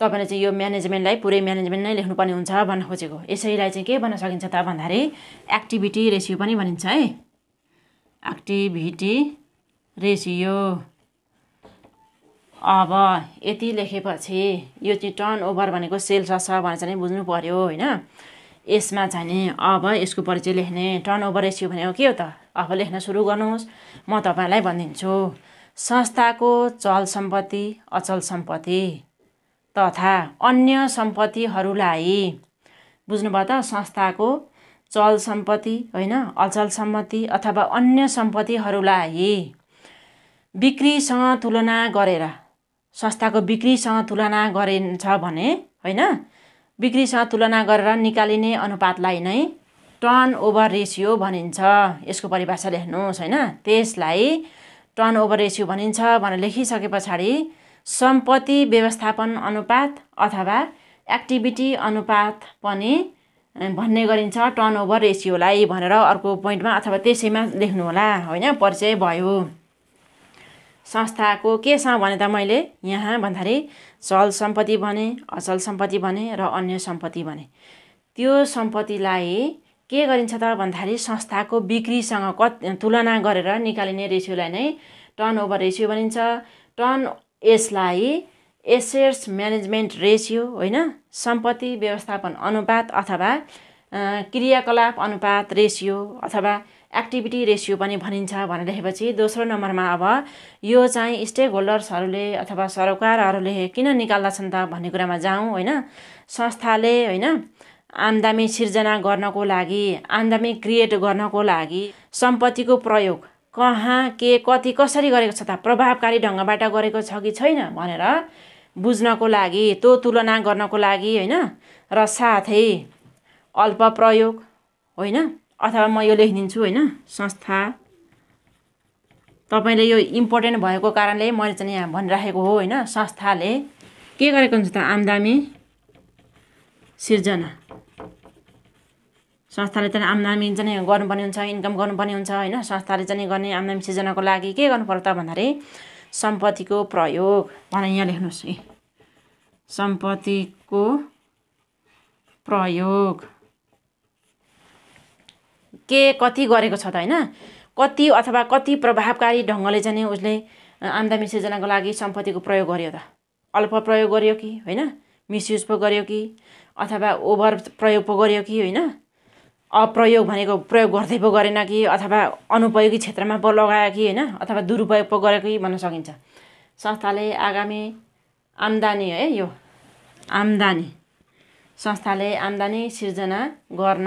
तपाईँले चाहिँ यो म्यानेजमेन्टलाई पुरै म्यानेजमेन्ट नै लेख्नुपर्ने हुन्छ भन्न खोजेको यसैलाई चाहिँ के भन्न सकिन्छ त भन्दाखेरि एक्टिभिटी रेसियो पनि भनिन्छ है एक्टिभिटी रेसियो अब यति लेखेपछि यो चाहिँ टर्न ओभर भनेको सेल्स छ भनेर चाहिँ बुझ्नु पऱ्यो होइन यसमा चाहिँ नि अब यसको परिचय लेख्ने टर्न ओभर रेसियो भनेको के हो त अब लेख्न सुरु गर्नुहोस् म तपाईँलाई भनिदिन्छु संस्थाको चल सम्पत्ति अचल सम्पत्ति तथा अन्य सम्पत्तिहरूलाई बुझ्नुभयो त संस्थाको चल सम्पत्ति होइन अचल सम्पत्ति अथवा अन्य सम्पत्तिहरूलाई बिक्रीसँग तुलना गरेर संस्थाको बिक्रीसँग तुलना गरिन्छ भने होइन बिक्रीसँग तुलना गरेर निकालिने अनुपातलाई नै टर्न ओभर रेसियो भनिन्छ यसको परिभाषा लेख्नुहोस् होइन त्यसलाई टर्न ओभर रेसियो भनिन्छ भनेर लेखिसके पछाडि सम्पत्ति व्यवस्थापन अनुपात अथवा एक्टिभिटी अनुपात पनि भन्ने गरिन्छ टर्न ओभर रेसियोलाई भनेर अर्को पोइन्टमा अथवा त्यसैमा लेख्नुहोला होइन परिचय भयो संस्थाको के छ भने त मैले यहाँ भन्दाखेरि चल सम्पत्ति भने अचल सम्पत्ति भने र अन्य सम्पत्ति भने त्यो सम्पत्तिलाई के गरिन्छ त भन्दाखेरि संस्थाको बिक्रीसँग क तुलना गरेर निकालिने रेसियोलाई नै टर्न ओभर रेसियो भनिन्छ टर्न यसलाई एसेट्स म्यानेजमेन्ट रेसियो होइन सम्पत्ति व्यवस्थापन अनुपात अथवा क्रियाकलाप अनुपात रेसियो अथवा एक्टिभिटी रेसियो पनि भनिन्छ भनेर दोस्रो नम्बरमा अब यो चाहिँ स्टेक होल्डर्सहरूले अथवा सरकारहरूले किन निकाल्दछन् त भन्ने कुरामा जाउँ होइन संस्थाले होइन आम्दामी सिर्जना गर्नको लागि आम्दामी क्रिएट गर्नको लागि सम्पत्तिको प्रयोग कहाँ के कति कसरी गरेको छ त प्रभावकारी ढङ्गबाट गरेको छ कि छैन भनेर बुझ्नको लागि त्यो तुलना गर्नको लागि होइन र साथै अल्प प्रयोग होइन अथवा म यो लेखिदिन्छु होइन संस्था तपाईँले यो इम्पोर्टेन्ट भएको कारणले मैले चाहिँ यहाँ भनिराखेको हो होइन संस्थाले के गरेको हुन्छ त आम्दामी सिर्जना संस्थाले चाहिँ आम्दामी चाहिँ गर्नुपर्ने हुन्छ इन्कम गर्नुपर्ने हुन्छ होइन संस्थाले चाहिँ गर्ने आम्दामी सिर्जनाको लागि के गर्नु पर्यो त भन्दाखेरि सम्पत्तिको प्रयोग भनेर यहाँ लेख्नुहोस् है सम्पत्तिको प्रयोग के कति गरेको छ त होइन कति अथवा कति प्रभावकारी ढङ्गले चाहिँ उसले आम्दामी सिर्जनाको लागि सम्पत्तिको प्रयोग गर्यो त अल्प प्रयोग गर्यो कि होइन मिसयुज पो गर्यो कि अथवा ओभर प्रयोग पो गर्यो कि होइन अप्रयोग भनेको प्रयोग गर्दै पो गरेन कि अथवा अनुपयोगी क्षेत्रमा पो लगायो कि होइन अथवा दुरुपयोग पो गरे कि भन्न सकिन्छ संस्थाले आगामी आम्दानी है यो आम्दानी संस्थाले आम्दानी सिर्जना गर्न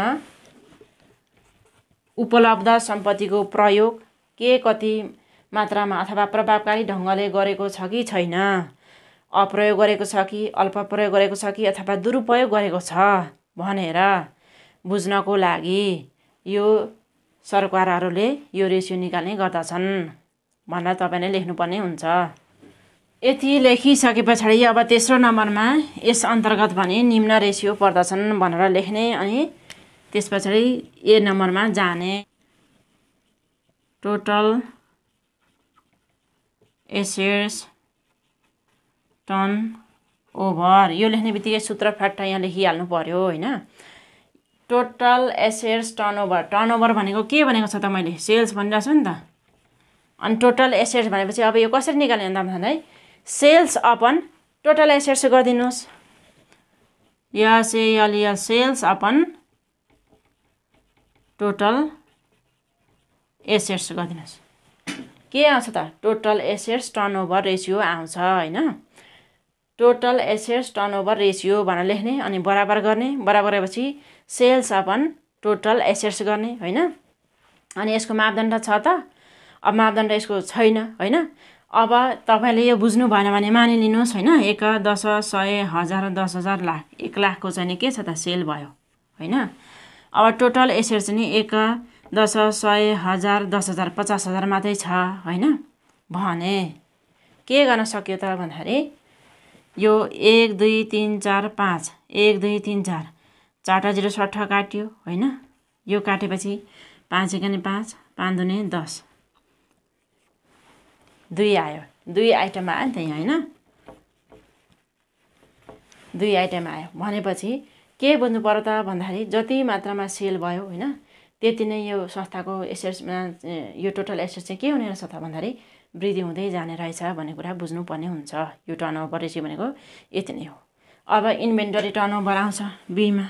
उपलब्ध सम्पत्तिको प्रयोग के कति मात्रामा अथवा प्रभावकारी ढङ्गले गरेको छ कि छैन अप्रयोग गरेको छ कि अल्प प्रयोग गरेको छ कि अथवा दुरुपयोग गरेको छ भनेर बुझ्नको लागि यो सरकारहरूले यो रेसियो निकाल्ने गर्दछन् भनेर तपाईँले लेख्नुपर्ने हुन्छ यति लेखिसके पछाडि अब तेस्रो नम्बरमा यस अन्तर्गत भने निम्न रेसियो पर्दछन् भनेर लेख्ने अनि त्यस पछाडि ए नम्बरमा जाने टोटल एसेट्स टन ओभर यो लेख्ने बित्तिकै सूत्र फ्याट्टा यहाँ लेखिहाल्नु पऱ्यो होइन total turnover turnover भनेको के भनेको छ त मैले सेल्स भनिरहेको छु नि त अनि टोटल एसेट्स भनेपछि अब यो कसरी निकाल्ने अन्त भन्दा सेल्स अपन टोटल एसेट्स गरिदिनुहोस् S L sales upon total assets गरिदिनुहोस् के आउँछ त टोटल एसेट्स टर्नओभर रेसियो आउँछ होइन टोटल एसेट्स टर्नओभर रेसियो भनेर लेख्ने अनि बराबर गर्ने बराबर भएपछि सेल्स अपन टोटल एसेट्स गर्ने होइन अनि यसको मापदण्ड छ त अब मापदण्ड यसको छैन होइन अब तपाईँले यो बुझ्नु भएन भने मानिलिनुहोस् होइन एक दस सय हजार दस हजार लाख एक लाखको चाहिँ के छ त सेल भयो होइन अब टोटल एसेट्स नि एक दस सय हजार दस हजार पचास हजार मात्रै छ होइन भने के गर्न सक्यो त भन्दाखेरि यो एक दुई तिन चार पाँच एक दुई तिन चार चारवटा जिरो सट्ठ काट्यो होइन यो काटेपछि पाँच एक पाँच पाँच दुने दस दुई आयो दुई आइटम आयो नि त यहाँ होइन दुई आइटम आयो भनेपछि के बुझ्नु पर्यो त भन्दाखेरि जति मात्रामा सेल भयो होइन त्यति नै यो संस्थाको एसेट्समा यो टोटल एसेट चाहिँ के हुने रहेछ त भन्दाखेरि वृद्धि हुँदै जाने रहेछ भन्ने कुरा बुझ्नुपर्ने हुन्छ यो टर्न ओभर रेसियो भनेको यति नै हो अब इन्भेन्टरी टर्न ओभर आउँछ बीमा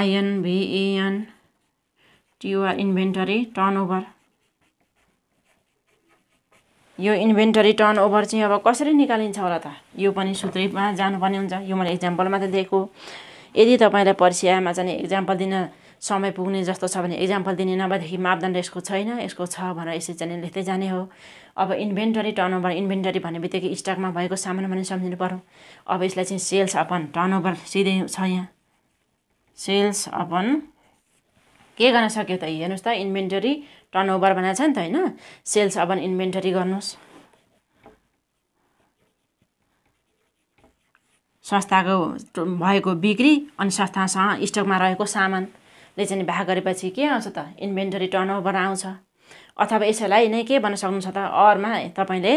I N V E N T U R inventory turnover यो इन्भेन्टरी टर्न ओभर चाहिँ अब कसरी निकालिन्छ होला त यो पनि सूत्रीमा जानुपर्ने हुन्छ यो मैले इक्जाम्पल मात्रै दिएको यदि तपाईँलाई पर्सियामा चाहिँ इक्जाम्पल दिन समय पुग्ने जस्तो छ भने इक्जाम्पल दिने नभएदेखि मापदण्ड यसको छैन यसको छ भनेर यसरी चाहिँ लेख्दै जाने हो अब इन्भेन्टरी टर्न ओभर इन्भेन्टरी भन्ने बित्तिकै स्टकमा भएको सामान भने सम्झिनु पऱ्यो अब यसलाई चाहिँ सेल्स अपन टर्न ओभर सिधै छ यहाँ सेल्स अपन के गर्न सक्यो त हेर्नुहोस् त इन्भेन्टरी टर्न ओभर बनाएको छ नि त होइन सेल्स अपन इन्भेन्टरी गर्नुहोस् संस्थाको भएको बिक्री अनि संस्थासँग स्टकमा रहेको सामानले चाहिँ भाग गरेपछि के आउँछ त इन्भेन्टरी टर्न ओभर आउँछ अथवा यसैलाई नै के भन्न सक्नुहुन्छ त अरमा तपाईँले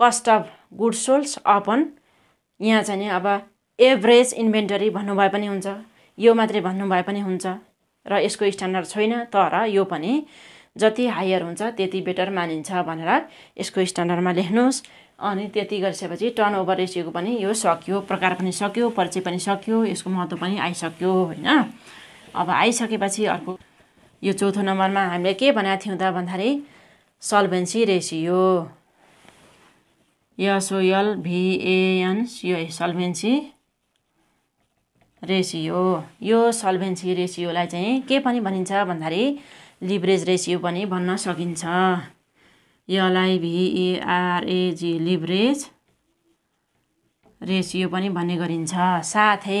cost of good sold upon यहाँ चाहिँ नि अब एभरेज इन्भेन्टरी भन्नुभए पनि हुन्छ यो मात्रै भन्नुभए पनि हुन्छ र यसको स्ट्यान्डर्ड छैन तर यो पनि जति हायर हुन्छ त्यति बेटर मानिन्छ भनेर यसको स्ट्यान्डर्डमा लेख्नुहोस् अनि त्यति गरिसकेपछि टर्न ओभर रेसियोको पनि यो सक्यो प्रकार पनि सक्यो परिचय पनि सक्यो यसको महत्त्व पनि आइसक्यो होइन अब आइसकेपछि अर्को यो चौथो नम्बरमा हामीले के भनेको थियौँ त भन्दाखेरि solvency ratio S O L V E N C O solvency ratio यो सल्भेन्सी रेसियोलाई चाहिँ के पनि भनिन्छ भन्दाखेरि लिभरेज रेसियो पनि भन्न सकिन्छ यसलाई भिइआरएजी लिभरेज रेसियो पनि भन्ने गरिन्छ साथै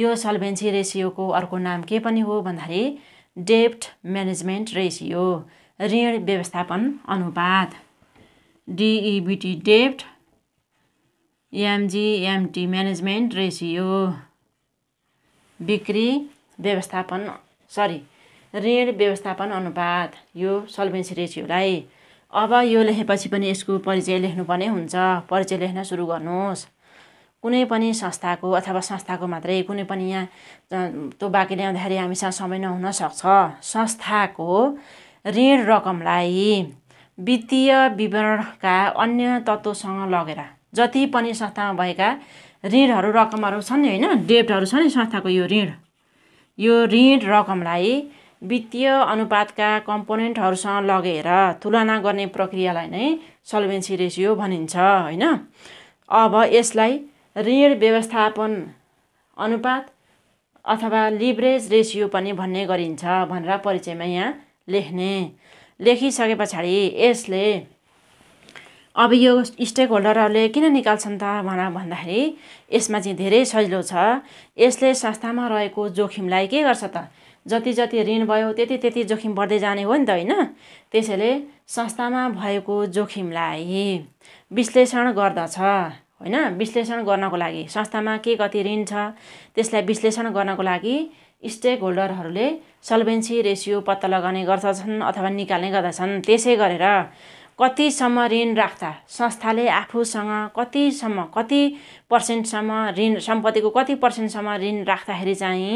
यो सल्भेन्सी रेसियोको अर्को नाम के पनि हो भन्दाखेरि डेप्ट म्यानेजमेन्ट रेसियो ऋण व्यवस्थापन अनुपात डिइबिटी डेप्ट एमजिएमटी म्यानेजमेन्ट रेसियो बिक्री व्यवस्थापन सरी ऋण व्यवस्थापन अनुपात यो सल्भेन्सी रेसियोलाई अब यो लेखेपछि पनि यसको परिचय लेख्नुपर्ने हुन्छ परिचय लेख्न सुरु गर्नुहोस् कुनै पनि संस्थाको अथवा संस्थाको मात्रै कुनै पनि यहाँ त्यो बाँकी ल्याउँदाखेरि हामीसँग समय नहुनसक्छ संस्थाको ऋण रकमलाई वित्तीय विवरणका अन्य तत्त्वसँग लगेर जति पनि संस्थामा भएका ऋणहरू रकमहरू छन् नि होइन डेटहरू छ नि संस्थाको यो ऋण यो ऋण रकमलाई वित्तीय अनुपातका कम्पोनेन्टहरूसँग लगेर तुलना गर्ने प्रक्रियालाई नै सल्भेन्सी रेसियो भनिन्छ होइन अब यसलाई ऋण व्यवस्थापन अनुपात अथवा लिभरेज रेसियो पनि भन्ने गरिन्छ भनेर परिचयमा यहाँ लेख्ने लेखिसके पछाडि यसले अब यो स्टेक होल्डरहरूले किन निकाल्छन् त भनेर भन्दाखेरि यसमा चाहिँ धेरै सजिलो छ यसले संस्थामा रहेको जोखिमलाई के गर्छ त जति जति ऋण भयो त्यति त्यति जोखिम बढ्दै जाने हो नि त होइन त्यसैले संस्थामा भएको जोखिमलाई विश्लेषण गर्दछ होइन विश्लेषण गर्नको लागि संस्थामा के कति ऋण छ त्यसलाई विश्लेषण गर्नको लागि स्टेक होल्डरहरूले सल्भेन्सी रेसियो पत्ता लगाउने गर्दछन् अथवा निकाल्ने गर्दछन् त्यसै गरेर कतिसम्म ऋण राख्दा संस्थाले आफूसँग कतिसम्म कति पर्सेन्टसम्म ऋण सम्पत्तिको कति पर्सेन्टसम्म ऋण राख्दाखेरि चाहिँ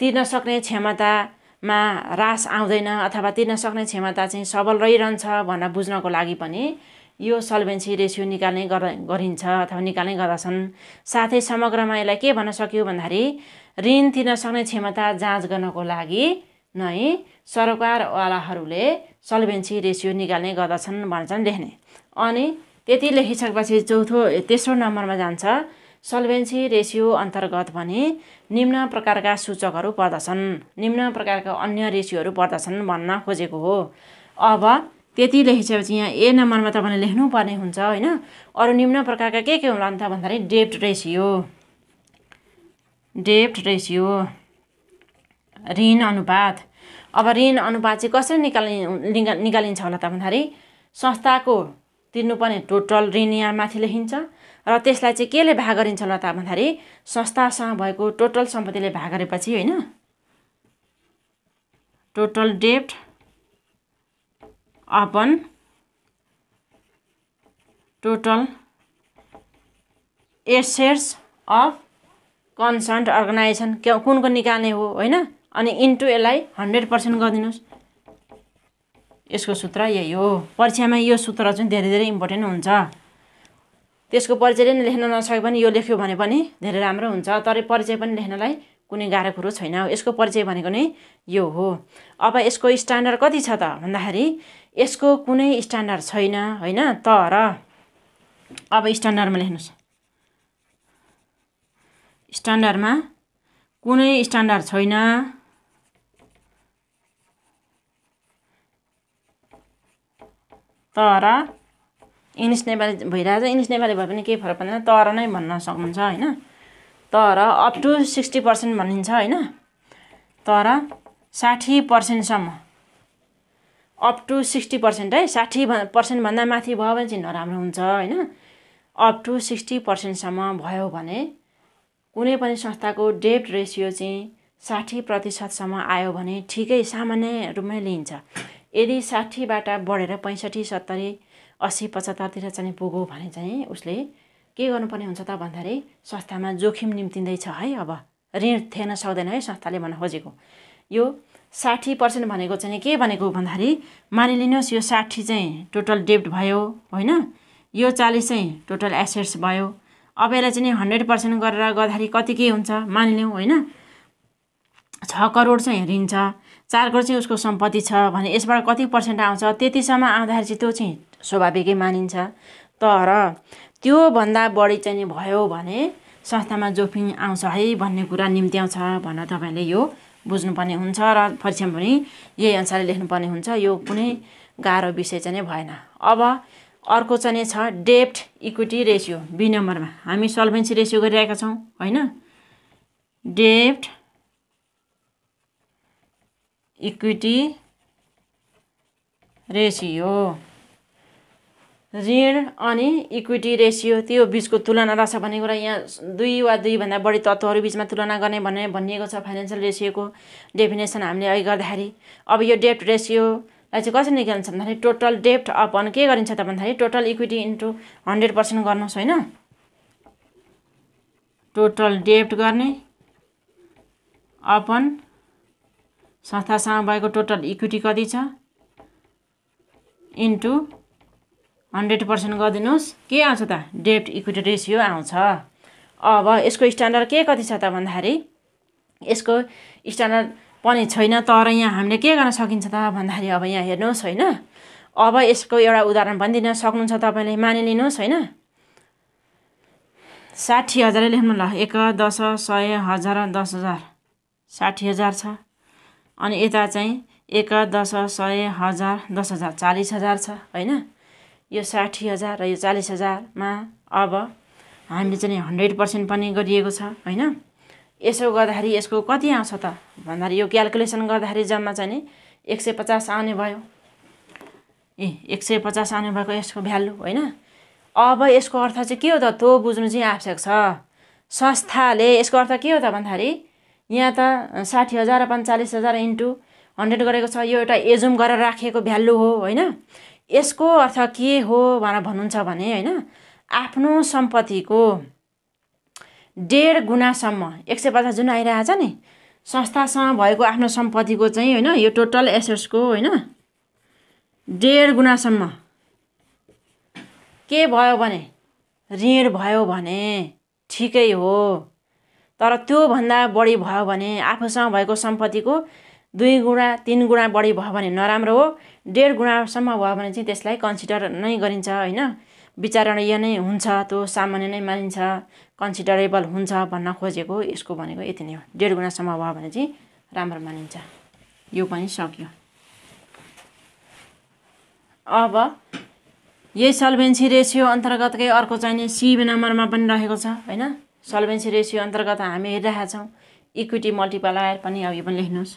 तिर्न सक्ने क्षमतामा रास आउँदैन अथवा तिर्न सक्ने क्षमता चाहिँ सबल रहिरहन्छ भनेर बुझ्नको लागि पनि यो सल्भेन्सी रेसियो निकाल्ने गर गरिन्छ अथवा निकाल्ने गर्दछन् साथै समग्रमा यसलाई के भन्न सकियो भन्दाखेरि ऋण तिर्न सक्ने क्षमता जाँच गर्नको लागि नै सरकारवालाहरूले सल्भेन्सी रेसियो निकाल्ने गर्दछन् भन्छन् लेख्ने अनि त्यति लेखिसकेपछि चौथो तेस्रो नम्बरमा जान्छ सल्भेन्सी रेसियो अन्तर्गत भने निम्न प्रकारका सूचकहरू पर्दछन् निम्न प्रकारका अन्य रेसियोहरू पर्दछन् भन्न खोजेको हो अब त्यति लेखिसकेपछि यहाँ ए नम्बरमा तपाईँले लेख्नुपर्ने हुन्छ होइन अरू निम्न प्रकारका के के होला अन्त भन्दाखेरि डेप्ट रेसियो डेप्ट रेसियो ऋण अनुपात अब ऋण अनुपात चाहिँ कसरी निकाल्ने निकालिन्छ होला त भन्दाखेरि संस्थाको तिर्नुपर्ने टोटल ऋण यहाँ माथि लेखिन्छ र त्यसलाई चाहिँ केले भाग गरिन्छ होला त भन्दाखेरि संस्थासँग भएको टोटल सम्पत्तिले भाग गरेपछि होइन टोटल डेप्ट upon total assets of concern organisation के कुनको निकाल्ने हो होइन अनि इन्टु यसलाई हन्ड्रेड पर्सेन्ट गरिदिनुहोस् यसको सूत्र यही हो परीक्षामा यो सूत्र चाहिँ धेरै धेरै इम्पोर्टेन्ट हुन्छ त्यसको परिचयले नै लेख्न नसके पनि यो लेख्यो भने पनि धेरै राम्रो हुन्छ तर परिचय पनि लेख्नलाई कुनै गाह्रो कुरो छैन यसको परिचय भनेको नै यो हो अब यसको स्ट्यान्डर्ड कति छ त भन्दाखेरि यसको कुनै स्ट्यान्डर्ड छैन होइन तर अब स्ट्यान्डर्डमा लेख्नुहोस् स्ट्यान्डर्डमा कुनै स्ट्यान्डर्ड छैन तर इङ्ग्लिस नेपाली भइरहेछ इङ्ग्लिस नेपाली भए पनि केही फरक पर्दैन तर नै भन्न सक्नुहुन्छ होइन तर अप टु सिक्सटी पर्सेन्ट भनिन्छ होइन तर साठी पर्सेन्टसम्म अप टु सिक्सटी पर्सेन्ट है साठी पर्सेन्टभन्दा माथि भयो भने चाहिँ नराम्रो हुन्छ होइन अप टु सिक्सटी पर्सेन्टसम्म भयो भने कुनै पनि संस्थाको डेट रेसियो चाहिँ साठी प्रतिशतसम्म आयो भने ठिकै सामान्य रूपमै लिइन्छ यदि साठीबाट बढेर पैँसठी सत्तरी असी पचहत्तरतिर चाहिँ पुग्यो भने चाहिँ उसले के गर्नुपर्ने हुन्छ त भन्दाखेरि संस्थामा जोखिम निम्तिँदैछ है अब ऋण थिएन सक्दैन है संस्थाले भन्न खोजेको यो साठी पर्सेन्ट भनेको चाहिँ के भनेको भन्दाखेरि मानिलिनुहोस् यो साठी चाहिँ टोटल डेब्ट भयो होइन यो चालिस चाहिँ टोटल एसेट्स भयो अब यसलाई चाहिँ हन्ड्रेड पर्सेन्ट गरेर गर्दाखेरि कति के हुन्छ मानिलिउँ होइन छ करोड चाहिँ ऋण छ चार करोड चाहिँ उसको सम्पत्ति छ भने यसबाट कति पर्सेन्ट आउँछ त्यतिसम्म आउँदाखेरि चाहिँ त्यो चाहिँ स्वाभाविकै मानिन्छ तर त्योभन्दा बढी चाहिँ भयो भने संस्थामा जोखिम आउँछ है भन्ने कुरा निम्ति आउँछ भनेर तपाईँले यो बुझ्नुपर्ने हुन्छ र परीक्षामा पनि यही अनुसारले लेख्नुपर्ने हुन्छ यो कुनै गाह्रो विषय चाहिँ भएन अब अर्को चाहिँ छ डेप्ट इक्विटी रेसियो बी नम्बरमा हामी सल्भेन्सी रेसियो गरिरहेका छौँ होइन डेप्ट इक्विटी रेसियो ऋण अनि इक्विटी रेसियो त्यो बिचको तुलना रहेछ भन्ने कुरा यहाँ दुई वा दुईभन्दा बढी तत्त्वहरू बिचमा तुलना गर्ने भन्ने भनिएको छ फाइनेन्सियल रेसियोको डेफिनेसन हामीले अघि गर्दाखेरि अब यो डेप्ट रेसियोलाई चाहिँ कसरी निकाल्छ भन्दाखेरि टोटल डेप्ट अपन के गरिन्छ त भन्दाखेरि total equity into hundred percent गर्नुहोस् होइन टोटल डेप्ट गर्ने अपन संस्थासँग भएको टोटल इक्विटी कति छ इन्टु हन्ड्रेड पर्सेन्ट गरिदिनुहोस् के आउँछ त डेट इक्विटी रेसियो आउँछ अब यसको स्ट्यान्डर्ड के कति छ त भन्दाखेरि यसको स्ट्यान्डर्ड पनि छैन तर यहाँ हामीले के गर्न सकिन्छ त भन्दाखेरि अब यहाँ हेर्नुहोस् होइन अब यसको एउटा उदाहरण पनि दिन सक्नुहुन्छ तपाईँले मानिलिनुहोस् होइन साठी हजारै लेख्नु ल एक दस सय हजार दस हजार साठी हजार छ अनि यता चाहिँ एक दस सय हजार दस हजार चालिस हजार छ होइन यो साठी हजार र यो चालिस हजारमा अब हामीले चाहिँ हन्ड्रेड पर्सेन्ट पनि गरिएको छ होइन यसो गर्दाखेरि यसको कति आउँछ त भन्दाखेरि यो क्यालकुलेसन गर्दाखेरि जम्मा चाहिँ नि एक सय पचास आउने भयो ए एक सय पचास आउने भएको यसको भ्यालु होइन अब यसको अर्थ चाहिँ के हो त त्यो बुझ्नु चाहिँ आवश्यक छ संस्थाले यसको अर्थ के हो त भन्दाखेरि यहाँ त साठी हजार पन्चालिस हजार इन्टु हन्ड्रेड गरेको छ यो एउटा एजुम गरेर राखिएको भ्यालु हो होइन यसको अर्थ के हो भनेर भन्नुहुन्छ भने होइन आफ्नो सम्पत्तिको डेढ गुणासम्म एक सय पचास जुन आइरहेको छ नि संस्थासँग भएको आफ्नो सम्पत्तिको चाहिँ होइन यो टोटल एसेट्सको होइन डेढ गुणासम्म के भयो भने ऋण भयो भने ठिकै हो तर त्योभन्दा बढी भयो भने आफूसँग भएको सम्पत्तिको दुई गुणा तिन गुणा बढी भयो भने नराम्रो हो डेढ गुणासम्म भयो भने चाहिँ त्यसलाई कन्सिडर नै गरिन्छ होइन विचारणीय नै हुन्छ त्यो सामान्य नै मानिन्छ कन्सिडरेबल हुन्छ भन्न खोजेको यसको भनेको यति नै हो डेढ गुणासम्म भयो भने चाहिँ राम्रो मानिन्छ यो पनि सक्यो अब यही सल्भेन्सी रेसियो अन्तर्गतकै अर्को चाहिने सी नम्बरमा पनि रहेको छ होइन सल्भेन्सी रेसियो अन्तर्गत हामी हेरिरहेका छौँ इक्विटी मल्टिप्लायर पनि अब यो पनि लेख्नुहोस्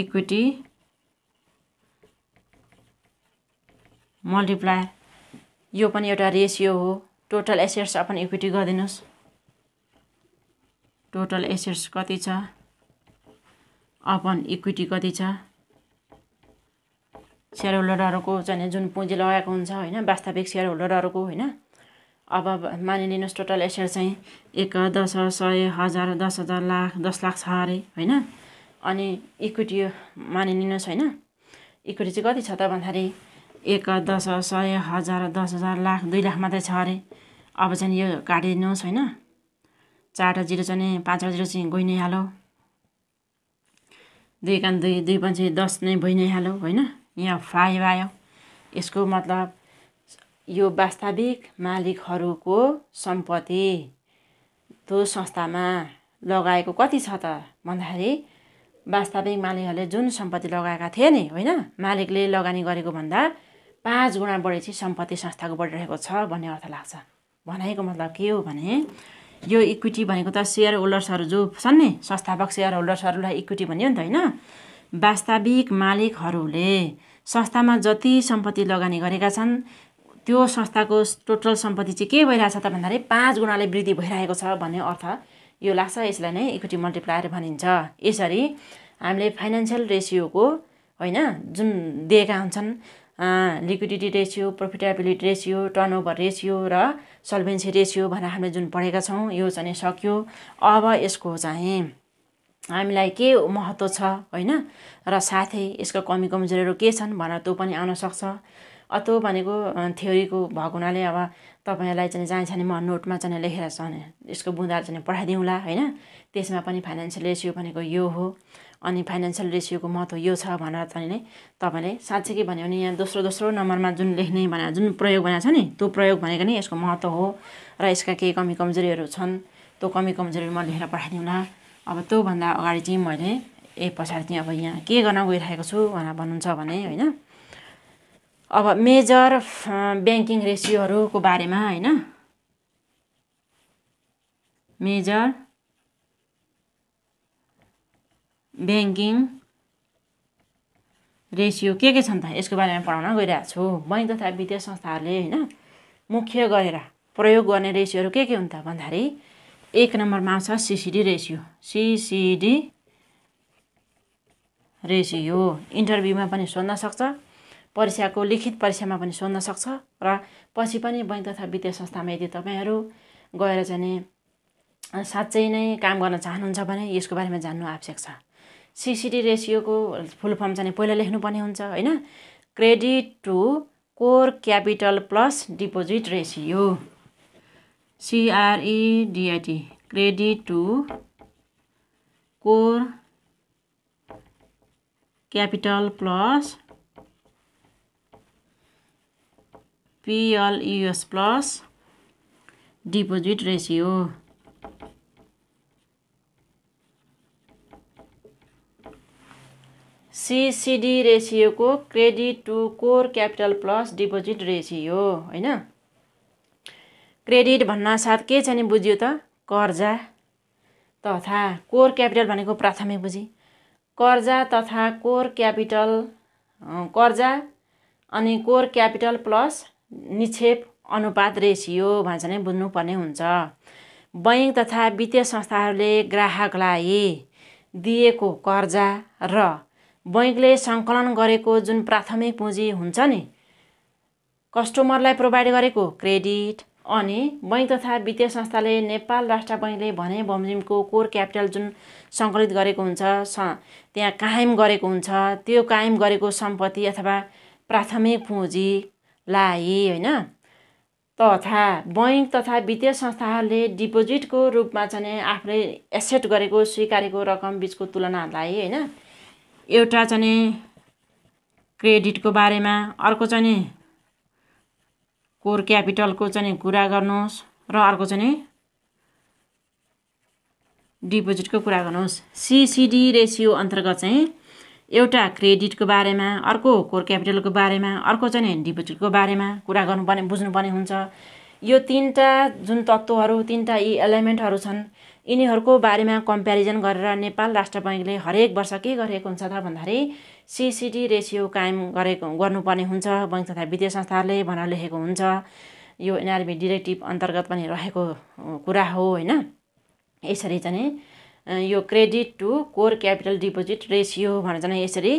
इक्विटी मल्टिप्लायर यो पनि एउटा रेसियो हो टोटल एसेट्स अपन इक्विटी गरिदिनुहोस् टोटल एसेट्स कति छ अपन इक्विटी कति छ सेयर होल्डरहरूको चाहिँ जुन पुँजी लगाएको हुन्छ होइन वास्तविक सेयर होल्डरहरूको होइन अब मानिलिनुहोस् टोटल एसेट चाहिँ एक दस सय हजार दस हजार लाख दस लाख छ अरे होइन अनि इक्विटी मानिलिनुहोस् होइन इक्विटी चाहिँ कति छ त भन्दाखेरि एक दस सय हजार दस हजार लाख दुई लाख मात्रै छ अरे अब चाहिँ यो काटिदिनुहोस् होइन चारवटा जिरो चाहिँ पाँचवटा जिरो चाहिँ गइ नै हालो दुई कान दुई दुई पाँच दस नै भइ नै हालो होइन यहाँ फाइभ आयो यसको मतलब यो वास्तविक मालिकहरूको सम्पत्ति त्यो संस्थामा लगाएको कति छ त भन्दाखेरि वास्तविक मालिकहरूले जुन सम्पत्ति लगाएका थिए नि होइन मालिकले लगानी गरेको भन्दा पाँच गुणा बढी चाहिँ सम्पत्ति संस्थाको बढिरहेको छ भन्ने अर्थ लाग्छ भनाइको मतलब के हो भने यो इक्विटी भनेको त सेयर होल्डर्सहरू जो छन् नि संस्थापक सेयर होल्डर्सहरूलाई इक्विटी भनियो नि त होइन वास्तविक मालिकहरूले संस्थामा जति सम्पत्ति लगानी गरेका छन् त्यो संस्थाको टोटल सम्पत्ति चाहिँ के भइरहेछ त भन्दाखेरि पाँच गुणाले वृद्धि भइरहेको छ भन्ने अर्थ यो लाग्छ यसलाई नै इक्विटी मल्टिप्लायर भनिन्छ यसरी हामीले फाइनेन्सियल रेसियोको होइन जुन दिएका हुन्छन् liquidity ratio profitability ratio turnover ratio र सल्भेन्सी रेसियो भनेर हामीले जुन पढेका छौँ यो चाहिँ सक्यो अब यसको चाहिँ हामीलाई के महत्त्व छ होइन र साथै यसको कमी कमजोरीहरू के छन् भनेर त्यो पनि आउन आउनसक्छ अतो भनेको थ्योरीको भएको हुनाले अब तपाईँलाई चाहिँ चाहिँ छ भने म नोटमा चाहिँ लेखेर भने यसको बुँदा चाहिँ पठाइदिउँला होइन त्यसमा पनि फाइनेन्सियल रेसियो भनेको यो हो अनि फाइनेन्सियल रेसियोको महत्त्व यो छ भनेर चाहिँ नै तपाईँले साँच्चै के भन्यो भने यहाँ दोस्रो दोस्रो नम्बरमा जुन लेख्ने भने जुन प्रयोग भनेको छ नि त्यो प्रयोग भनेको नै यसको महत्त्व हो र यसका केही कमी कमजोरीहरू छन् त्यो कमी कमजोरी म लेखेर पठाइदिउँला अब त्योभन्दा अगाडि चाहिँ मैले ए पछाडि चाहिँ अब यहाँ के गर्न गइरहेको छु भनेर भन्नुहुन्छ भने होइन अब मेजर ब्याङ्किङ रेसियोहरूको बारेमा होइन मेजर ब्याङ्किङ रेसियो के के छन् त यसको बारेमा पढाउन गइरहेको छु बैङ्क तथा वित्तीय संस्थाहरूले होइन मुख्य गरेर प्रयोग गर्ने रेसियोहरू के के हुन् त भन्दाखेरि एक नम्बरमा आउँछ सिसिडी रेसियो सिसिडी रेसियो इन्टरभ्यूमा पनि सोध्न सक्छ परीक्षाको लिखित परीक्षामा पनि सोध्न सक्छ र पछि पनि बैङ्क तथा वित्तीय संस्थामा यदि तपाईँहरू गएर चाहिँ साँच्चै नै काम गर्न चाहनुहुन्छ भने यसको बारेमा जान्नु आवश्यक छ सिसिडी रेसियोको फुल फर्म चाहिँ पहिला लेख्नुपर्ने हुन्छ होइन credit to core capital plus deposit ratio C R E D I T credit to core capital plus P L U S plus deposit ratio CCD रेसियोको credit to core capital plus deposit ratio होइन क्रेडिट भन्नासाथ के छ नि बुझ्यो त कर्जा तथा कोर क्यापिटल भनेको प्राथमिक बुझी कर्जा तथा कोर क्यापिटल कर्जा अनि कोर क्यापिटल प्लस निक्षेप अनुपात रेसियो भनेर नै बुझ्नुपर्ने हुन्छ बैङ्क तथा वित्तीय संस्थाहरूले ग्राहकलाई दिएको कर्जा र बैङ्कले सङ्कलन गरेको जुन प्राथमिक पुँजी हुन्छ नि कस्टमरलाई प्रोभाइड गरेको क्रेडिट अनि बैङ्क तथा वित्तीय संस्थाले नेपाल राष्ट्र बैङ्कले भने बमजिमको कोर क्यापिटल जुन सङ्कलित गरेको हुन्छ स त्यहाँ कायम गरेको हुन्छ त्यो कायम गरेको सम्पत्ति अथवा प्राथमिक पुँजी लाए होइन तथा बैङ्क तथा वित्तीय संस्थाहरूले डिपोजिटको रूपमा चाहिँ आफूले एसेट गरेको स्वीकारेको रकम बिचको तुलनाहरूलाई होइन एउटा चाहिँ क्रेडिटको बारेमा अर्को चाहिँ कोर क्यापिटलको चाहिँ कुरा गर्नुहोस् र अर्को चाहिँ डिपोजिटको कुरा गर्नुहोस् सिसिडी रेसियो अन्तर्गत चाहिँ एउटा क्रेडिटको बारेमा अर्को कोर क्यापिटलको बारेमा अर्को चाहिँ डिपोजिटको बारेमा कुरा गर्नुपर्ने बुझ्नुपर्ने हुन्छ यो तिनवटा जुन तत्त्वहरू तिनवटा यी एलिमेन्टहरू छन् यिनीहरूको बारेमा कम्पेरिजन गरेर नेपाल राष्ट्र ब्याङ्कले हरेक वर्ष के गरेको हुन्छ त भन्दाखेरि सिसिडी रेसियो कायम गरेको गर्नुपर्ने हुन्छ बैङ्क तथा वित्तीय संस्थाहरूले भनेर लेखेको हुन्छ यो एनआरबी डिरेक्टिभ अन्तर्गत पनि रहेको कुरा हो होइन यसरी चाहिँ यो credit to core capital deposit ratio भनेर चाहिँ यसरी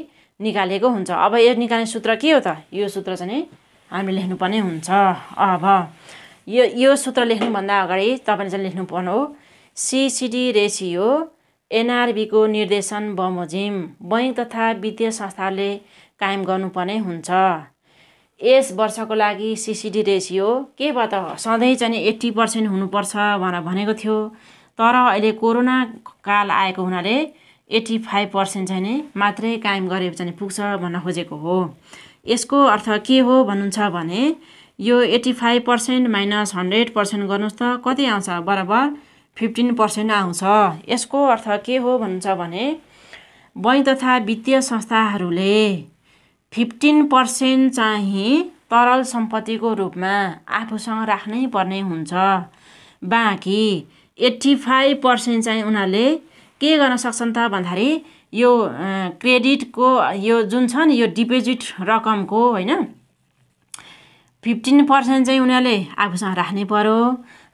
निकालेको हुन्छ अब यो निकाल्ने सूत्र के हो त यो सूत्र चाहिँ हामीले लेख्नुपर्ने हुन्छ अब यो यो सूत्र लेख्नुभन्दा अगाडि तपाईँले चाहिँ लेख्नु लेख्नुपर्ने हो सिसिडी रेसियो एनआरबीको निर्देशन बमोजिम बैङ्क तथा वित्तीय संस्थाले कायम गर्नुपर्ने हुन्छ यस वर्षको लागि सिसिडी रेसियो के भयो त सधैँ चाहिँ एट्टी पर्सेन्ट हुनुपर्छ भनेर भनेको थियो तर अहिले कोरोना काल आएको हुनाले एट्टी फाइभ पर्सेन्ट चाहिँ नि मात्रै कायम गरे चाहिँ पुग्छ भन्न खोजेको हो यसको अर्थ के हो भन्नुहुन्छ भने यो eighty five percent minus hundred percent गर्नुहोस् त कति आउँछ बराबर फिफ्टिन पर्सेन्ट आउँछ यसको अर्थ के हो भन्नुहुन्छ भने बैङ्क तथा वित्तीय संस्थाहरूले फिफ्टिन पर्सेन्ट चाहिँ तरल सम्पत्तिको रूपमा आफूसँग राख्नै पर्ने हुन्छ बाँकी एट्टी फाइभ पर्सेन्ट चाहिँ उनीहरूले के गर्न सक्छन् त भन्दाखेरि यो क्रेडिटको यो जुन छ नि यो डिपोजिट रकमको होइन फिफ्टिन पर्सेन्ट चाहिँ उनीहरूले आफूसँग राख्ने पऱ्यो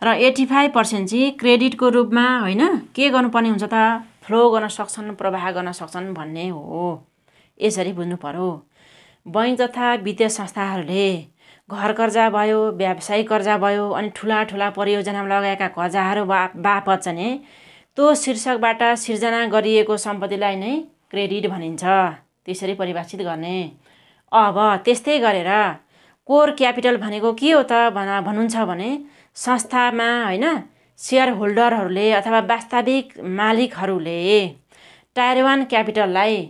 र एट्टी फाइभ पर्सेन्ट चाहिँ क्रेडिटको रूपमा होइन के गर्नुपर्ने हुन्छ त फ्लो गर्न सक्छन् प्रवाह गर्न सक्छन् भन्ने हो यसरी बुझ्नु पऱ्यो बैङ्क तथा वित्तीय संस्थाहरूले घर कर्जा भयो व्यवसायिक कर्जा भयो अनि ठुला ठुला परियोजनामा लगाएका कर्जाहरू बा बापत चाहिँ त्यो शीर्षकबाट सिर्जना गरिएको सम्पत्तिलाई नै क्रेडिट भनिन्छ त्यसरी परिभाषित गर्ने अब त्यस्तै गरेर कोर क्यापिटल भनेको के हो त भन भन्नुहुन्छ भने संस्थामा होइन सेयर होल्डरहरूले अथवा वास्तविक मालिकहरूले टायर वान क्यापिटललाई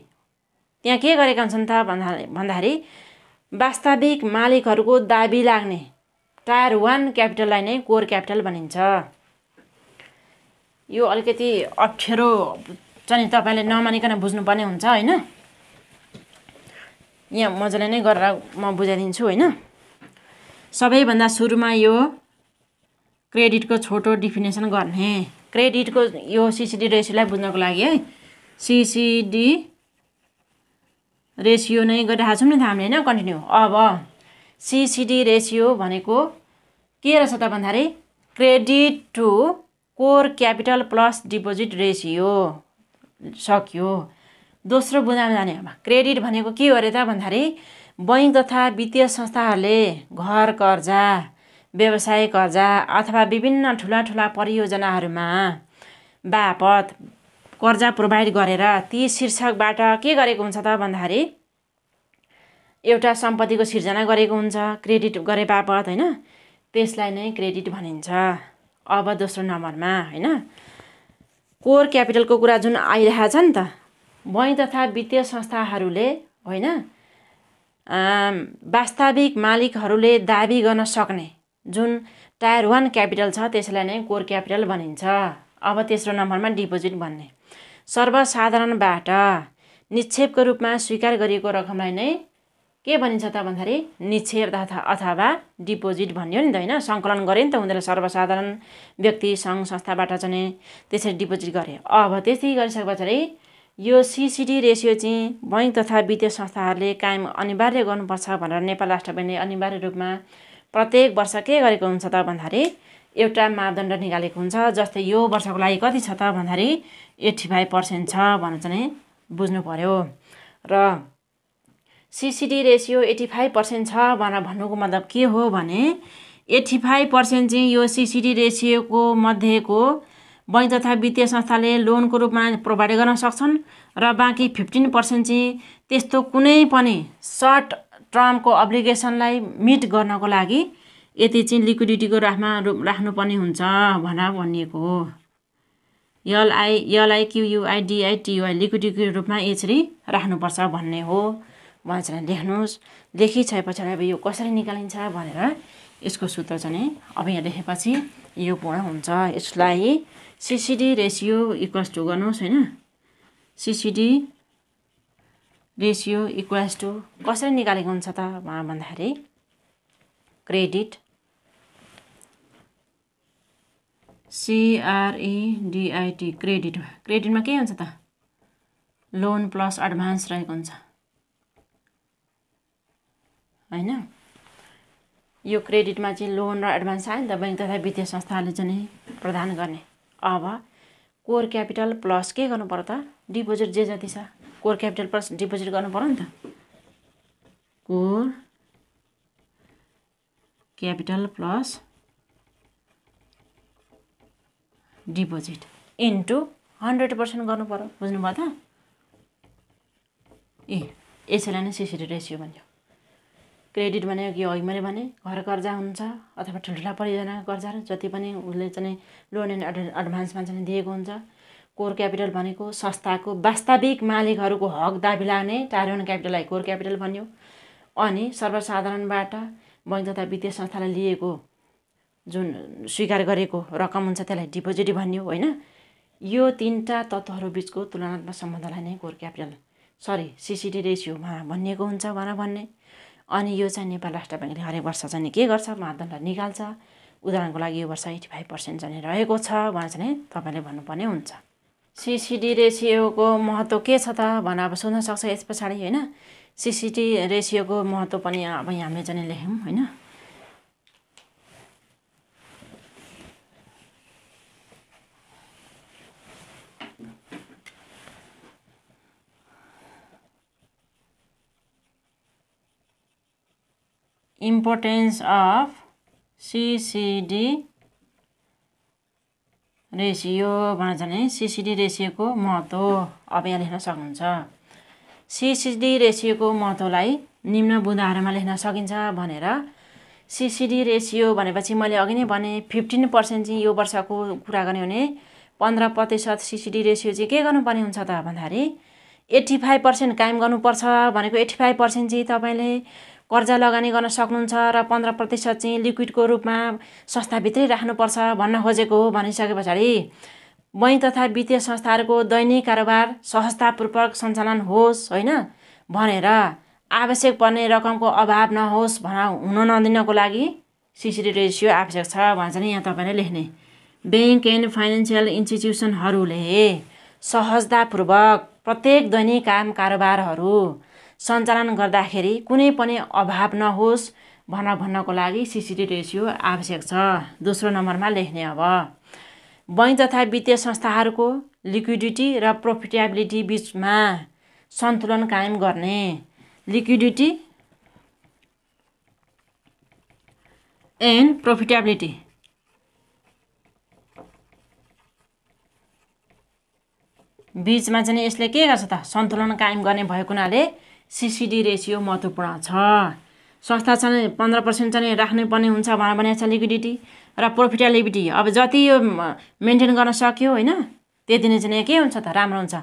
त्यहाँ के गरेका हुन्छन् त भन्दा भन्दाखेरि वास्तविक मालिकहरूको दाबी लाग्ने टायर वान क्यापिटललाई नै कोर क्यापिटल भनिन्छ यो अलिकति अप्ठ्यारो चाहिँ तपाईँले नमानिकन बुझ्नुपर्ने हुन्छ होइन यहाँ मजाले नै गरेर म बुझाइदिन्छु होइन सबैभन्दा सुरुमा यो क्रेडिटको छोटो डिफिनेसन गर्ने क्रेडिटको यो सिसिडी रेसियोलाई बुझ्नको लागि है सिसिडी रेसियो नै गरिरहेको छौँ नि त हामीले होइन कन्टिन्यू अब सिसिडी रेसियो भनेको के रहेछ त भन्दाखेरि credit to core capital plus deposit ratio सकियो दोस्रो बुझाउन जाने अब क्रेडिट भनेको के हो अरे त भन्दाखेरि बैङ्क तथा वित्तीय संस्थाहरूले घर कर्जा व्यवसाय कर्जा अथवा विभिन्न ठुला ठुला परियोजनाहरूमा बापत कर्जा प्रोभाइड गरेर ती शीर्षकबाट के गरेको हुन्छ त भन्दाखेरि एउटा सम्पत्तिको सिर्जना गरेको हुन्छ क्रेडिट गरे बापत होइन त्यसलाई नै क्रेडिट भनिन्छ अब दोस्रो नम्बरमा होइन कोर क्यापिटलको कुरा जुन आइरहेको छ नि त बैङ्क तथा वित्तीय संस्थाहरूले होइन वास्तविक मालिकहरूले दाबी गर्न सक्ने जुन टायर वान क्यापिटल छ त्यसलाई नै कोर क्यापिटल भनिन्छ अब तेस्रो नम्बरमा डिपोजिट भन्ने सर्वसाधारणबाट निक्षेपको रूपमा स्वीकार गरिएको रकमलाई नै के भनिन्छ त भन्दाखेरि निक्षेप अथवा डिपोजिट भनियो नि त होइन सङ्कलन गरे नि त उनीहरूले सर्वसाधारण व्यक्ति सङ्घ संस्थाबाट चाहिँ त्यसरी डिपोजिट गरे अब त्यति गरिसकेपछि पछाडि यो सिसिडी रेसियो चाहिँ बैङ्क तथा वित्तीय संस्थाहरूले कायम अनिवार्य गर्नुपर्छ भनेर नेपाल राष्ट्र ब्याङ्कले अनिवार्य रूपमा प्रत्येक वर्ष के गरेको हुन्छ त भन्दाखेरि एउटा मापदण्ड निकालेको हुन्छ जस्तै यो वर्षको लागि कति छ त भन्दाखेरि एट्टी फाइभ पर्सेन्ट छ भनेर चाहिँ बुझ्नु पऱ्यो र CCD ratio eighty five percent छ भनेर भन्नुको मतलब के हो भने एट्टी फाइभ पर्सेन्ट चाहिँ यो सिसिडी रेसियोको मध्येको बैङ्क तथा वित्तीय संस्थाले लोनको रूपमा प्रोभाइड गर्न सक्छन् र बाँकी फिफ्टिन पर्सेन्ट चाहिँ त्यस्तो कुनै पनि सर्ट टर्मको अब्लिगेसनलाई मिट गर्नको लागि यति चाहिँ लिक्विडिटीको राखमा राख्नुपर्ने हुन्छ भनेर भनिएको हो यलआई यलआई क्युयुआई डिआई रूपमा यसरी राख्नुपर्छ भन्ने हो भनेर लेख्नुहोस् लेखिसके पछाडि अब यो कसरी निकालिन्छ भनेर यसको सूत्र चाहिँ अब यहाँ लेखेपछि यो पूर्ण हुन्छ यसलाई सिसिडी रेसियो इक्वल्स टु गर्नुहोस् होइन सिसिडी रेसियो इक्वल्स टु कसरी निकालेको हुन्छ त भन्दाखेरि क्रेडिट सिआरइडिआइटी क्रेडिटमा क्रेडिटमा के हुन्छ त लोन प्लस एडभान्स रहेको हुन्छ होइन यो क्रेडिटमा चाहिँ लोन र एडभान्स आयो नि त ब्याङ्क तथा वित्तीय संस्थाले चाहिँ नै प्रदान गर्ने अब कोर क्यापिटल प्लस के गर्नु पर्यो त डिपोजिट जे जति छ कोर क्यापिटल प्लस डिपोजिट गर्नु पर्यो नि त core capital plus deposit into hundred percent गर्नु पऱ्यो बुझ्नुभयो त ए यसैलाई नै सिसिडी रेसियो भन्यो क्रेडिट भनेको कि अघि मैले भने घर कर्जा हुन्छ अथवा ठुल्ठुला परियोजनाको कर्जा जति पनि उसले चाहिँ लोन एन्ड एडभान्समा चाहिँ दिएको हुन्छ कोर क्यापिटल भनेको संस्थाको वास्तविक मालिकहरूको हक दाबी लाने टारोन क्यापिटललाई कोर क्यापिटल भन्यो अनि सर्वसाधारणबाट बैङ्क तथा वित्तीय संस्थालाई लिएको जुन स्वीकार गरेको रकम हुन्छ त्यसलाई डिपोजिट भनियो होइन यो तिनवटा तत्त्वहरू बिचको तुलनात्मक सम्बन्धलाई नै कोर क्यापिटल सरी सिसिडी रेसियोमा भनिएको हुन्छ भनेर भन्ने अनि यो चाहिँ नेपाल राष्ट्र ब्याङ्कले हरेक वर्ष चाहिँ के गर्छ मापदण्ड निकाल्छ उदाहरणको लागि यो वर्ष एट्टी फाइभ पर्सेन्ट चाहिँ रहेको छ भनेर चाहिँ तपाईँले भन्नुपर्ने हुन्छ सिसिडी रेसियोको महत्त्व के छ त भनेर अब सोध्न सक्छ यस पछाडि होइन सिसिडी रेसियोको महत्त्व पनि अब हामीले चाहिँ लेख्यौँ होइन इम्पोर्टेन्स अफ सिसिडी रेसियो भन्छ भने सिसिडी रेसियोको महत्त्व अब यहाँ लेख्न सक्नुहुन्छ सिसिडी रेसियोको महत्त्वलाई निम्न बुँदाहरूमा लेख्न सकिन्छ भनेर सिसिडी रेसियो भनेपछि मैले अघि नै भने फिफ्टिन पर्सेन्ट चाहिँ यो वर्षको कुरा गर्ने भने पन्ध्र प्रतिशत सिसिडी रेसियो चाहिँ के गर्नुपर्ने हुन्छ त भन्दाखेरि एट्टी फाइभ पर्सेन्ट कायम गर्नुपर्छ भनेको एट्टी फाइभ पर्सेन्ट चाहिँ तपाईँले कर्जा लगानी गर्न सक्नुहुन्छ र पन्ध्र प्रतिशत चाहिँ लिक्विडको रूपमा संस्थाभित्रै राख्नुपर्छ भन्न खोजेको हो भनिसके पछाडि बैङ्क तथा वित्तीय संस्थाहरूको दैनिक कारोबार सहजतापूर्वक सञ्चालन होस् होइन भनेर आवश्यक पर्ने रकमको अभाव नहोस् भन हुन नदिनको लागि सिसिडी रेसियो आवश्यक छ भन्छ चाहिँ यहाँ तपाईँले लेख्ने ब्याङ्क एन्ड फाइनेन्सियल इन्स्टिट्युसनहरूले सहजतापूर्वक प्रत्येक दैनिक काम कारोबारहरू सञ्चालन गर्दाखेरि कुनै पनि अभाव नहोस् भन्न भन्नको लागि सिसिडी रेसियो आवश्यक छ दोस्रो नम्बरमा लेख्ने अब बैङ्क तथा वित्तीय संस्थाहरूको लिक्विडिटी र प्रोफिटेबिलिटी बिचमा सन्तुलन कायम गर्ने लिक्विडिटी एन्ड प्रोफिटेबिलिटी बिचमा चाहिँ यसले के गर्छ त सन्तुलन कायम गर्ने भएको हुनाले सिसिडी रेसियो महत्त्वपूर्ण छ संस्था चाहिँ पन्ध्र पर्सेन्ट चाहिँ राख्नैपर्ने हुन्छ भनेर भनेको छ लिक्विडिटी र प्रोफिटेबिलिटी अब जति यो मेन्टेन गर्न सक्यो होइन त्यति नै चाहिँ के हुन्छ त राम्रो हुन्छ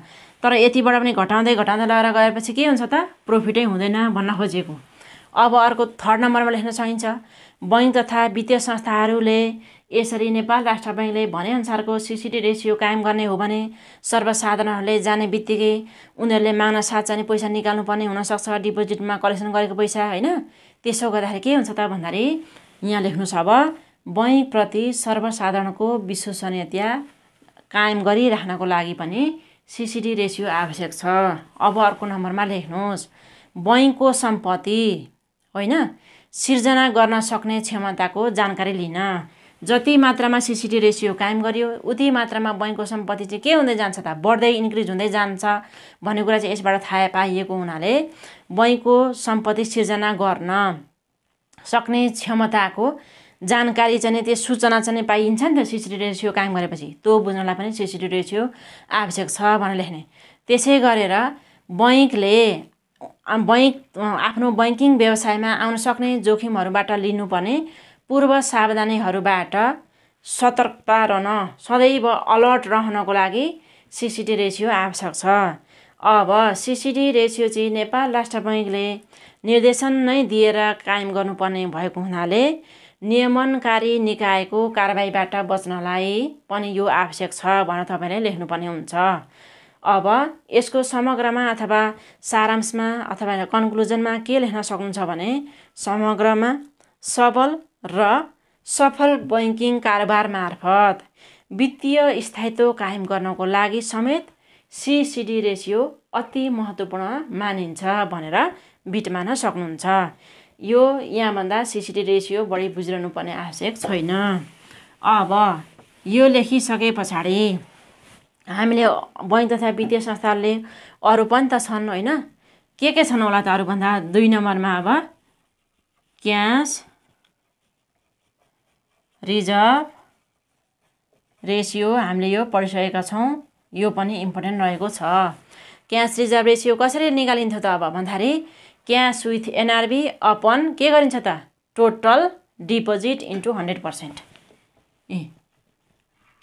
तर यतिबाट पनि घटाउँदै घटाउँदै लगेर गएपछि के हुन्छ त प्रोफिटै हुँदैन भन्न खोजेको अब अर्को थर्ड नम्बरमा लेख्न सकिन्छ बैङ्क तथा वित्तीय संस्थाहरूले यसरी नेपाल राष्ट्र ब्याङ्कले भनेअनुसारको सिसिडी रेसियो कायम गर्ने हो भने सर्वसाधारणहरूले जाने बित्तिकै उनीहरूले माग्न साथ जाने पैसा निकाल्नुपर्ने हुनसक्छ डिपोजिटमा कलेक्सन गरेको पैसा होइन त्यसो गर्दाखेरि के हुन्छ त भन्दाखेरि यहाँ लेख्नु छ अब बैङ्कप्रति सर्वसाधारणको विश्वसनीयता कायम गरिराख्नको लागि पनि सिसिडी रेसियो आवश्यक छ अब अर्को नम्बरमा लेख्नुहोस् बैङ्कको सम्पत्ति होइन सिर्जना गर्न सक्ने क्षमताको जानकारी लिन जति मात्रामा सिसिटी रेसियो कायम गरियो उति मात्रामा बैङ्कको सम्पत्ति चाहिँ के हुँदै जान्छ त बढ्दै इन्क्रिज हुँदै जान्छ भन्ने कुरा चाहिँ यसबाट थाहा पाइएको हुनाले बैङ्कको सम्पत्ति सिर्जना गर्न सक्ने क्षमताको जानकारी चाहिँ त्यो सूचना चाहिँ पाइन्छ नि त सिसिटी रेसियो कायम गरेपछि त्यो बुझ्नलाई पनि सिसिटी रेसियो आवश्यक छ भनेर लेख्ने त्यसै गरेर बैङ्कले बैङ्क आफ्नो बैङ्किङ व्यवसायमा आउन सक्ने जोखिमहरूबाट लिनुपर्ने पूर्व सावधानीहरूबाट सतर्कता रहन सदैव अलर्ट रहनको लागि सिसिडी रेसियो आवश्यक छ अब सिसिडी रेसियो चाहिँ नेपाल राष्ट्र बैङ्कले निर्देशन नै दिएर कायम गर्नुपर्ने भएको हुनाले नियमनकारी निकायको कारवाहीबाट बच्नलाई पनि यो आवश्यक छ भनेर तपाईँले लेख्नुपर्ने हुन्छ अब यसको समग्रमा अथवा सारांशमा अथवा कन्क्लुजनमा के लेख्न सक्नुहुन्छ भने समग्रमा सबल र सफल बैङ्किङ कारोबार मार्फत वित्तीय स्थायित्व कायम गर्नको लागि समेत सिसिडी रेसियो अति महत्त्वपूर्ण मानिन्छ भनेर मान्न सक्नुहुन्छ यो यहाँभन्दा सिसिडी रेसियो बढी बुझिरहनुपर्ने आवश्यक छैन अब यो लेखिसके पछाडि हामीले बैङ्क तथा वित्तीय संस्थाले अरू पनि त छन् होइन के के छन् होला त अरूभन्दा दुई नम्बरमा अब क्यास रिजर्भ रेसियो हामीले यो पढिसकेका छौँ यो पनि इम्पोर्टेन्ट रहेको छ क्यास रिजर्भ रेसियो कसरी निकालिन्थ्यो त अब भन्दाखेरि क्यास विथ एनआरबी अपन के गरिन्छ त total deposit into hundred percent a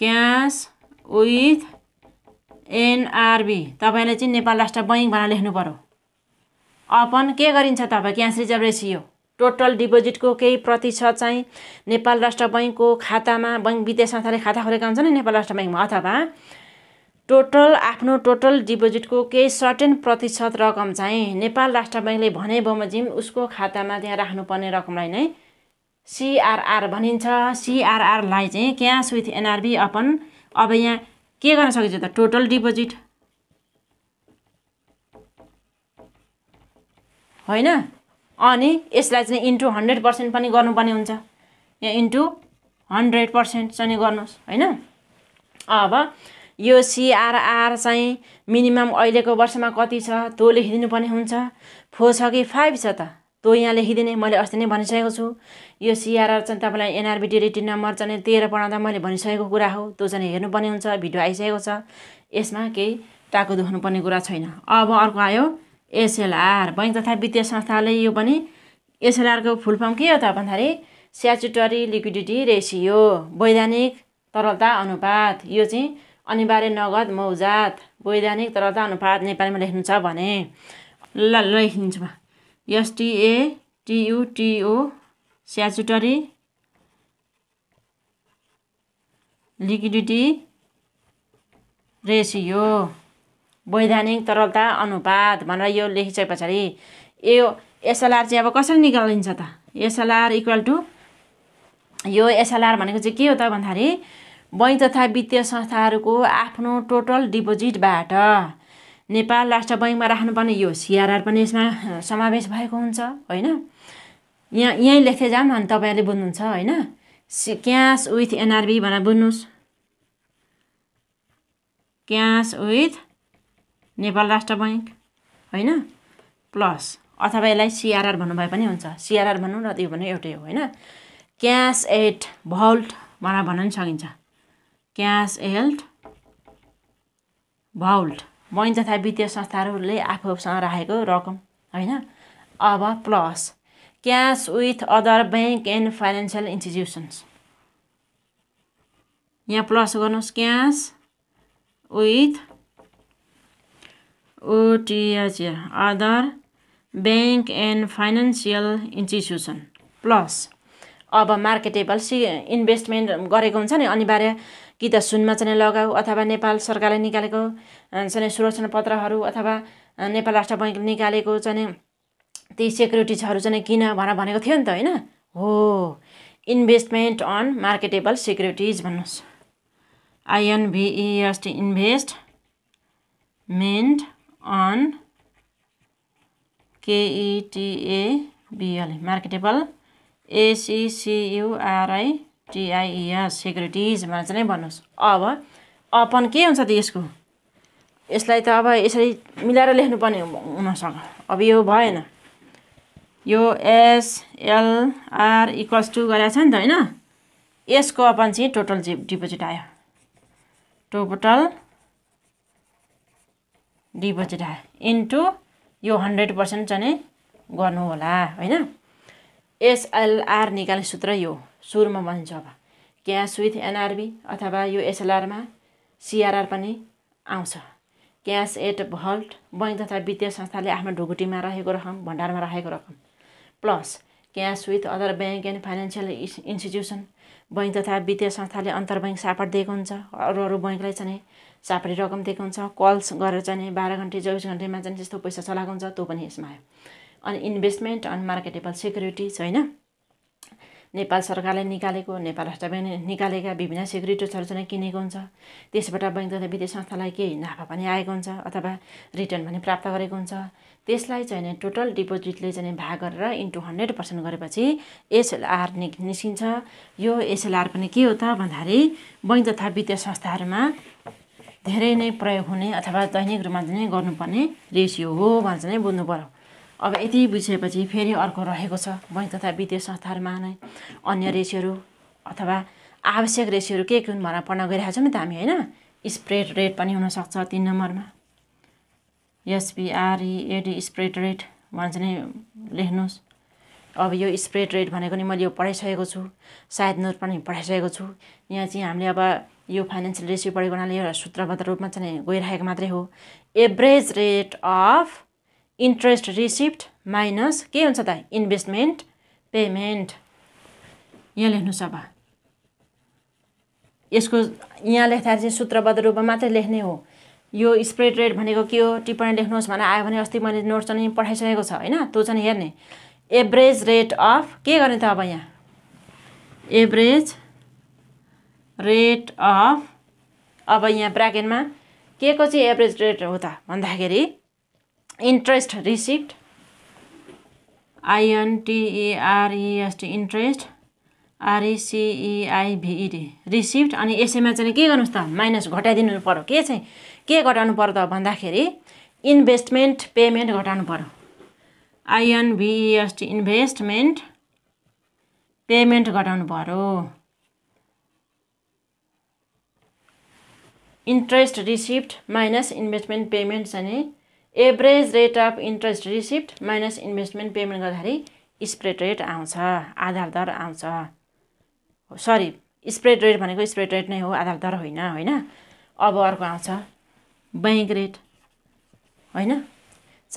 cash with NRB तपाईँले चाहिँ नेपाल राष्ट्र बैङ्कबाट लेख्नु पऱ्यो अपन के गरिन्छ त अब क्यास रिजर्भ रेसियो टोटल डिपोजिटको केही प्रतिशत चाहिँ नेपाल राष्ट्र ब्याङ्कको खातामा बैङ्क विदेश संस्थाले खाता खोलेका हुन्छन् नेपाल राष्ट्र ब्याङ्कमा अथवा टोटल आफ्नो टोटल डिपोजिटको केही सर्टेन प्रतिशत रकम चाहिँ नेपाल राष्ट्र ब्याङ्कले भने बमोजिम उसको खातामा त्यहाँ राख्नुपर्ने रकमलाई नै सिआरआर भनिन्छ सिआरआरलाई चाहिँ क्यास विथ एनआरबी अपन अब यहाँ के गर्न सकिन्छ त टोटल डिपोजिट होइन अनि यसलाई चाहिँ इन्टु हन्ड्रेड पर्सेन्ट पनि गर्नुपर्ने हुन्छ यहाँ इन्टु हन्ड्रेड पर्सेन्ट चाहिँ गर्नुहोस् होइन अब यो सिआरआर चाहिँ मिनिमम अहिलेको वर्षमा कति छ त्यो लेखिदिनुपर्ने हुन्छ फोर छ कि फाइभ छ त त्यो यहाँ लेखिदिने मैले अस्ति नै भनिसकेको छु यो सिआरआर चाहिँ तपाईँलाई एनआरबिटी रिटिन नम्बर चाहिँ तेह्र पढाउँदा मैले भनिसकेको कुरा हो त्यो चाहिँ हेर्नुपर्ने हुन्छ भिडियो आइसकेको छ यसमा केही टाको दुख्नुपर्ने कुरा छैन अब अर्को आयो एसएलआर बैङ्क तथा वित्तीय संस्थाले यो पनि एसएलआरको फुल फर्म के हो त भन्दाखेरि स्याचुटरी लिक्विडिटी रेसियो वैधानिक तरलता अनुपात यो चाहिँ अनिवार्य नगद मौजात वैधानिक तरलता अनुपात नेपालीमा लेख्नु छ भने ल लेखिदिन्छु म एसटिए टियुटिओ स्याचुटरी लिक्विडिटी रेसियो वैधानिक तरलता अनुपात भनेर यो लेखिसके पछाडि यो एसएलआर चाहिँ अब कसरी निकालिन्छ त एसएलआर इक्वल टु यो एसएलआर भनेको चाहिँ के हो त भन्दाखेरि बैङ्क तथा वित्तीय संस्थाहरूको आफ्नो टोटल डिपोजिटबाट नेपाल राष्ट्र बैङ्कमा राख्नुपर्ने यो सिआरआर पनि यसमा समावेश भएको हुन्छ होइन यहाँ यहीँ लेख्दै जाऊँ अनि तपाईँहरूले बुझ्नुहुन्छ होइन सि क्यास विथ एनआरबी भनेर बुझ्नुहोस् क्यास विथ नेपाल राष्ट्र बैङ्क होइन प्लस अथवा यसलाई सिआरआर भन्नुभए पनि हुन्छ सिआरआर भनौँ न त्यो भने एउटै हो होइन क्यास एट भल्ट भनेर भन्न पनि सकिन्छ क्यास एल्ट भल्ट बैङ्क तथा वित्तीय संस्थाहरूले आफूसँग राखेको रकम होइन अब plus cash with other bank and financial institutions यहाँ प्लस गर्नुहोस् cash with O T H other bank and financial institution plus अब मार्केटेबल सि इन्भेस्टमेन्ट गरेको हुन्छ नि अनिवार्य कि त सुनमा चाहिँ लगाऊ अथवा नेपाल सरकारले निकालेको चाहिँ सुरक्षण पत्रहरू अथवा नेपाल राष्ट्र बैङ्कले निकालेको चाहिँ ती सेक्युरिटिजहरू चाहिँ किन भनेर भनेको थियो नि त होइन हो इन्भेस्टमेन्ट अन मार्केटेबल सेक्युरिटिज भन्नुहोस् आइएनभिइएसटी इन्भेस्टमेन्ट अन केइटिएबिएल मार्केटेबल एसिसियुआरआइटिआइइआर सेक्युरिटिज भनेर चाहिँ भन्नुहोस् अब अपन के हुन्छ त यसको यसलाई त अब यसरी मिलाएर लेख्नुपर्ने हुनसक्छ अब यो भएन यो एसएलआर इक्वल्स टु गरेको छ नि त होइन यसको अपन चाहिँ टोटल डिपोजिट आयो टोटल डिपोजिट इन्टु यो हन्ड्रेड पर्सेन्ट चाहिँ होला होइन एसएलआर निकाल्ने सूत्र यो सुरुमा भनिन्छ अब क्यास विथ एनआरबी अथवा यो एसएलआरमा सिआरआर पनि आउँछ क्यास एट भल्ट बैङ्क तथा वित्तीय संस्थाले आफ्नो ढुकुटीमा राखेको रकम भण्डारमा राखेको रकम plus cash with other bank and financial institution bank तथा वित्तीय संस्थाले अन्तर बैङ्क सापट दिएको हुन्छ अरू अरू बैङ्कलाई चाहिँ चापडे रकम दिएको हुन्छ कल्स गरेर चाहिँ बाह्र घन्टे चौबिस घन्टेमा चाहिँ त्यस्तो पैसा चलाएको हुन्छ त्यो पनि यसमा आयो अनि इन्भेस्टमेन्ट अनि मार्केटेबल सेक्युरिटी छैन नेपाल सरकारले निकालेको नेपाल राष्ट्र ब्याङ्कले निकालेका विभिन्न सेक्युरिटिजहरू चाहिँ किनेको हुन्छ त्यसबाट ब्याङ्क तथा विदेश संस्थालाई केही नाफा पनि आएको हुन्छ अथवा रिटर्न पनि प्राप्त गरेको हुन्छ त्यसलाई चाहिँ टोटल डिपोजिटले चाहिँ भाग गरेर इन्टु हन्ड्रेड पर्सेन्ट गरेपछि एसएलआर नि निस्किन्छ यो एसएलआर पनि के हो त भन्दाखेरि बैङ्क तथा वित्तीय संस्थाहरूमा धेरै नै प्रयोग हुने अथवा दैनिक रूपमा चाहिँ गर्नुपर्ने रेसियो हो भनेर चाहिँ बुझ्नु पऱ्यो अब यति बुझेपछि फेरि अर्को रहेको छ बैङ्क तथा वित्तीय संस्थाहरूमा नै अन्य रेसियोहरू अथवा आवश्यक रेसियोहरू के के हुन् भनेर पढ्न गइरहेको छौँ नि त हामी होइन स्प्रेड रेट पनि हुनसक्छ तिन नम्बरमा एसपिआरइएडी स्प्रेड रेट भनेर चाहिँ लेख्नुहोस् अब यो स्प्रेड रेट भनेको नि मैले यो पढाइसकेको छु सायद नोट पनि पढाइसकेको छु यहाँ चाहिँ हामीले अब यो फाइनेन्सियल रेसियो बढेको हुनाले एउटा सूत्रबद्ध रूपमा चाहिँ गइरहेको मात्रै हो average rate of interest receipt minus के हुन्छ त इन्भेस्टमेन्ट पेमेन्ट यहाँ लेख्नुहोस् अब यसको यहाँ लेख्दाखेरि चाहिँ सूत्रबद्ध रूपमा मात्रै लेख्ने हो यो स्प्रेड रेट भनेको के हो टिप्पणी लेख्नुहोस् भनेर आयो भने अस्ति मैले नोट चाहिँ पठाइसकेको छ होइन त्यो चाहिँ हेर्ने एभरेज रेट अफ के गर्ने त अब यहाँ एभरेज रेट अफ अब यहाँ ब्राकेटमा के को चाहिँ एभरेज रेट हो त भन्दाखेरि इन्ट्रेस्ट रिसिप्ट आइएनटिइआरइएसटी इन्ट्रेस्ट आरइसिइआइभिइडी रिसिप्ट अनि यसैमा चाहिँ के गर्नुहोस् त माइनस घटाइदिनु पऱ्यो के चाहिँ के घटाउनु पऱ्यो त भन्दाखेरि इन्भेस्टमेन्ट पेमेन्ट घटाउनु पऱ्यो आइएनभिइएसटी इन्भेस्टमेन्ट पेमेन्ट घटाउनु पऱ्यो interest receipt minus investment payment छ average rate of interest receipt minus investment payment गर्दाखेरि स्प्रेड रेट आउँछ आधार दर आउँछ सरी स्प्रेड रेट भनेको स्प्रेड रेट नै हो आधार दर होइन होइन अब अर्को आउँछ ब्याङ्क रेट होइन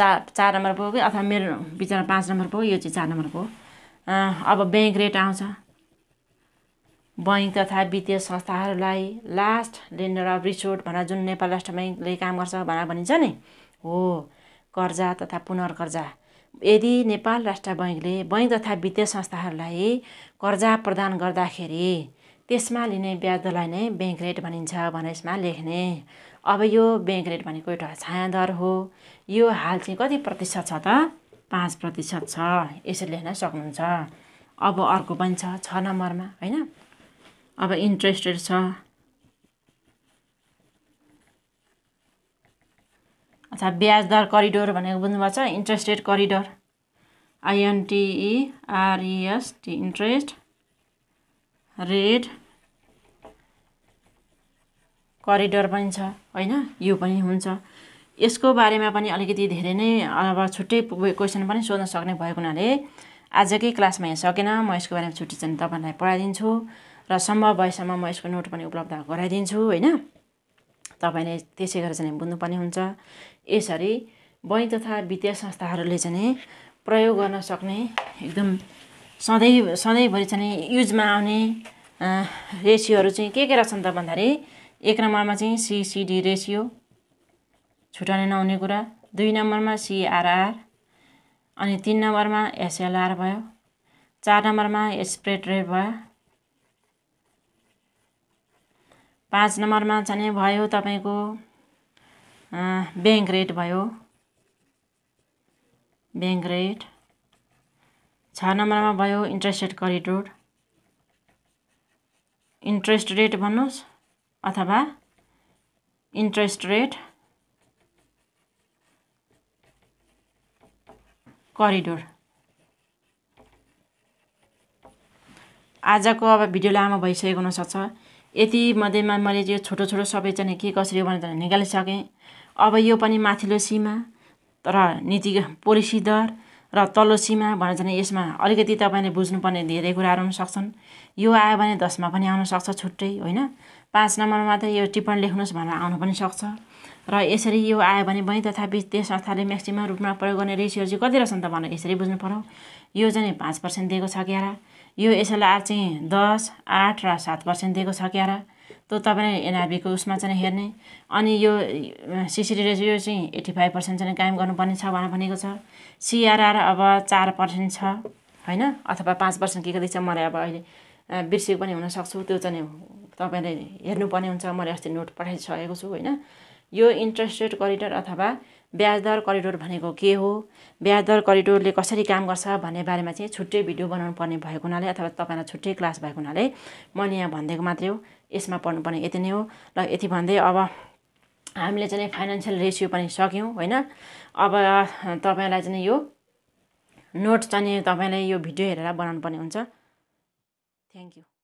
चार चार नम्बर पो अथवा मेरो बिचमा पाँच नम्बर पो यो चाहिँ चार नम्बर पो अब ब्याङ्क रेट आउँछ बैङ्क तथा वित्तीय संस्थाहरूलाई लास्ट लेन्डर अफ रिसोर्ट भनेर जुन नेपाल राष्ट्र ब्याङ्कले काम गर्छ भनेर भनिन्छ नि हो कर्जा तथा पुनर्कर्जा यदि नेपाल राष्ट्र बैङ्कले बैङ्क तथा वित्तीय संस्थाहरूलाई कर्जा प्रदान गर्दाखेरि त्यसमा लिने ब्याज दरलाई नै ब्याङ्क रेट भनिन्छ भनेर यसमा लेख्ने अब यो ब्याङ्क रेट भनेको एउटा छाया दर हो यो हाल चाहिँ कति प्रतिशत छ त पाँच प्रतिशत छ यसरी लेख्न सक्नुहुन्छ अब अर्को पनि छ नम्बरमा होइन अब इन्ट्रेस्टेड छ अच्छा ब्याज दर करिडोर भनेको बुझ्नुभएको छ interest rate corridor आइएनटिइआरइएसटी interest red corridor पनि छ होइन यो पनि हुन्छ यसको बारेमा पनि अलिकति धेरै नै अब छुट्टै क्वेसन पनि सोध्न सक्ने भएको हुनाले आजकै क्लासमा यहाँ सकेन म यसको बारेमा छुट्टी चाहिँ तपाईँहरूलाई पढाइदिन्छु र सम्भव भएसम्म म यसको नोट पनि उपलब्ध गराइदिन्छु होइन तपाईँले त्यसै गरेर चाहिँ बुझ्नुपर्ने हुन्छ यसरी बैङ्क तथा वित्तीय संस्थाहरूले चाहिँ प्रयोग गर्न सक्ने एकदम सधैँ सधैँभरि चाहिँ युजमा आउने रेसियोहरू चाहिँ के के रहेछन् त भन्दाखेरि एक नम्बरमा चाहिँ सिसिडी रेसियो छुट्याउने नहुने कुरा दुई नम्बरमा सिआरआर अनि तिन नम्बरमा एसएलआर भयो चार नम्बरमा स्प्रेड रेट भयो पाँच नम्बरमा चाहिँ भयो तपाईँको ब्याङ्क रेट भयो ब्याङ्क रेट छ नम्बरमा भयो interest rate corridor interest rate भन्नुहोस् अथवा इन्ट्रेस्ट रेट करिडोर आजको अब भिडियो लामो भइसकेको हुनसक्छ यति मध्येमा मैले यो छोटो छोटो सबै चाहिँ के कसरी भनेर निकालिसकेँ अब यो पनि माथिल्लो सीमा र नीति पोलिसी दर र तल्लो सीमा भनेर चाहिँ यसमा अलिकति तपाईँले बुझ्नुपर्ने धेरै कुराहरू हुन सक्छन् यो आयो भने दसमा पनि आउन सक्छ छुट्टै होइन पाँच नम्बरमा त यो टिप्पणी लेख्नुहोस् भनेर आउनु पनि सक्छ र यसरी यो आयो भने पनि तथापि वित्तीय संस्थाले म्याक्सिमम रूपमा प्रयोग गर्ने रेसियो चाहिँ कति रहेछन् त भनेर यसरी बुझ्नु पऱ्यो यो चाहिँ पाँच पर्सेन्ट दिएको छ क्यारा यो एसएलआर चाहिँ दस आठ र सात पर्सेन्ट दिएको छ र त्यो तपाईँले एनआरबीको उसमा चाहिँ हेर्ने अनि यो सिसिडी रेसियो चाहिँ एट्टी फाइभ पर्सेन्ट चाहिँ कायम गर्नुपर्ने छ भनेर भनेको छ सिआरआर अब चार पर्सेन्ट छ होइन अथवा पाँच पर्सेन्ट के छ मलाई अब अहिले बिर्सेको पनि हुनसक्छु त्यो चाहिँ तपाईँले हेर्नुपर्ने हुन्छ मैले अस्ति नोट पठाइसकेको छु होइन यो इन्ट्रेस्ट रेट करिडर अथवा ब्याजदर करिडोर भनेको के हो ब्याजदर करिडोरले कसरी काम गर्छ भन्ने बारेमा चाहिँ छुट्टै भिडियो बनाउनु पर्ने भएको हुनाले अथवा तपाईँलाई छुट्टै क्लास भएको हुनाले मैले यहाँ भनिदिएको मात्रै हो यसमा पढ्नुपर्ने यति नै हो र यति भन्दै अब हामीले चाहिँ फाइनेन्सियल रेसियो पनि सक्यौँ होइन अब तपाईँलाई चाहिँ यो नोट चाहिँ तपाईँलाई यो भिडियो हेरेर बनाउनु पर्ने हुन्छ थ्याङ्क यू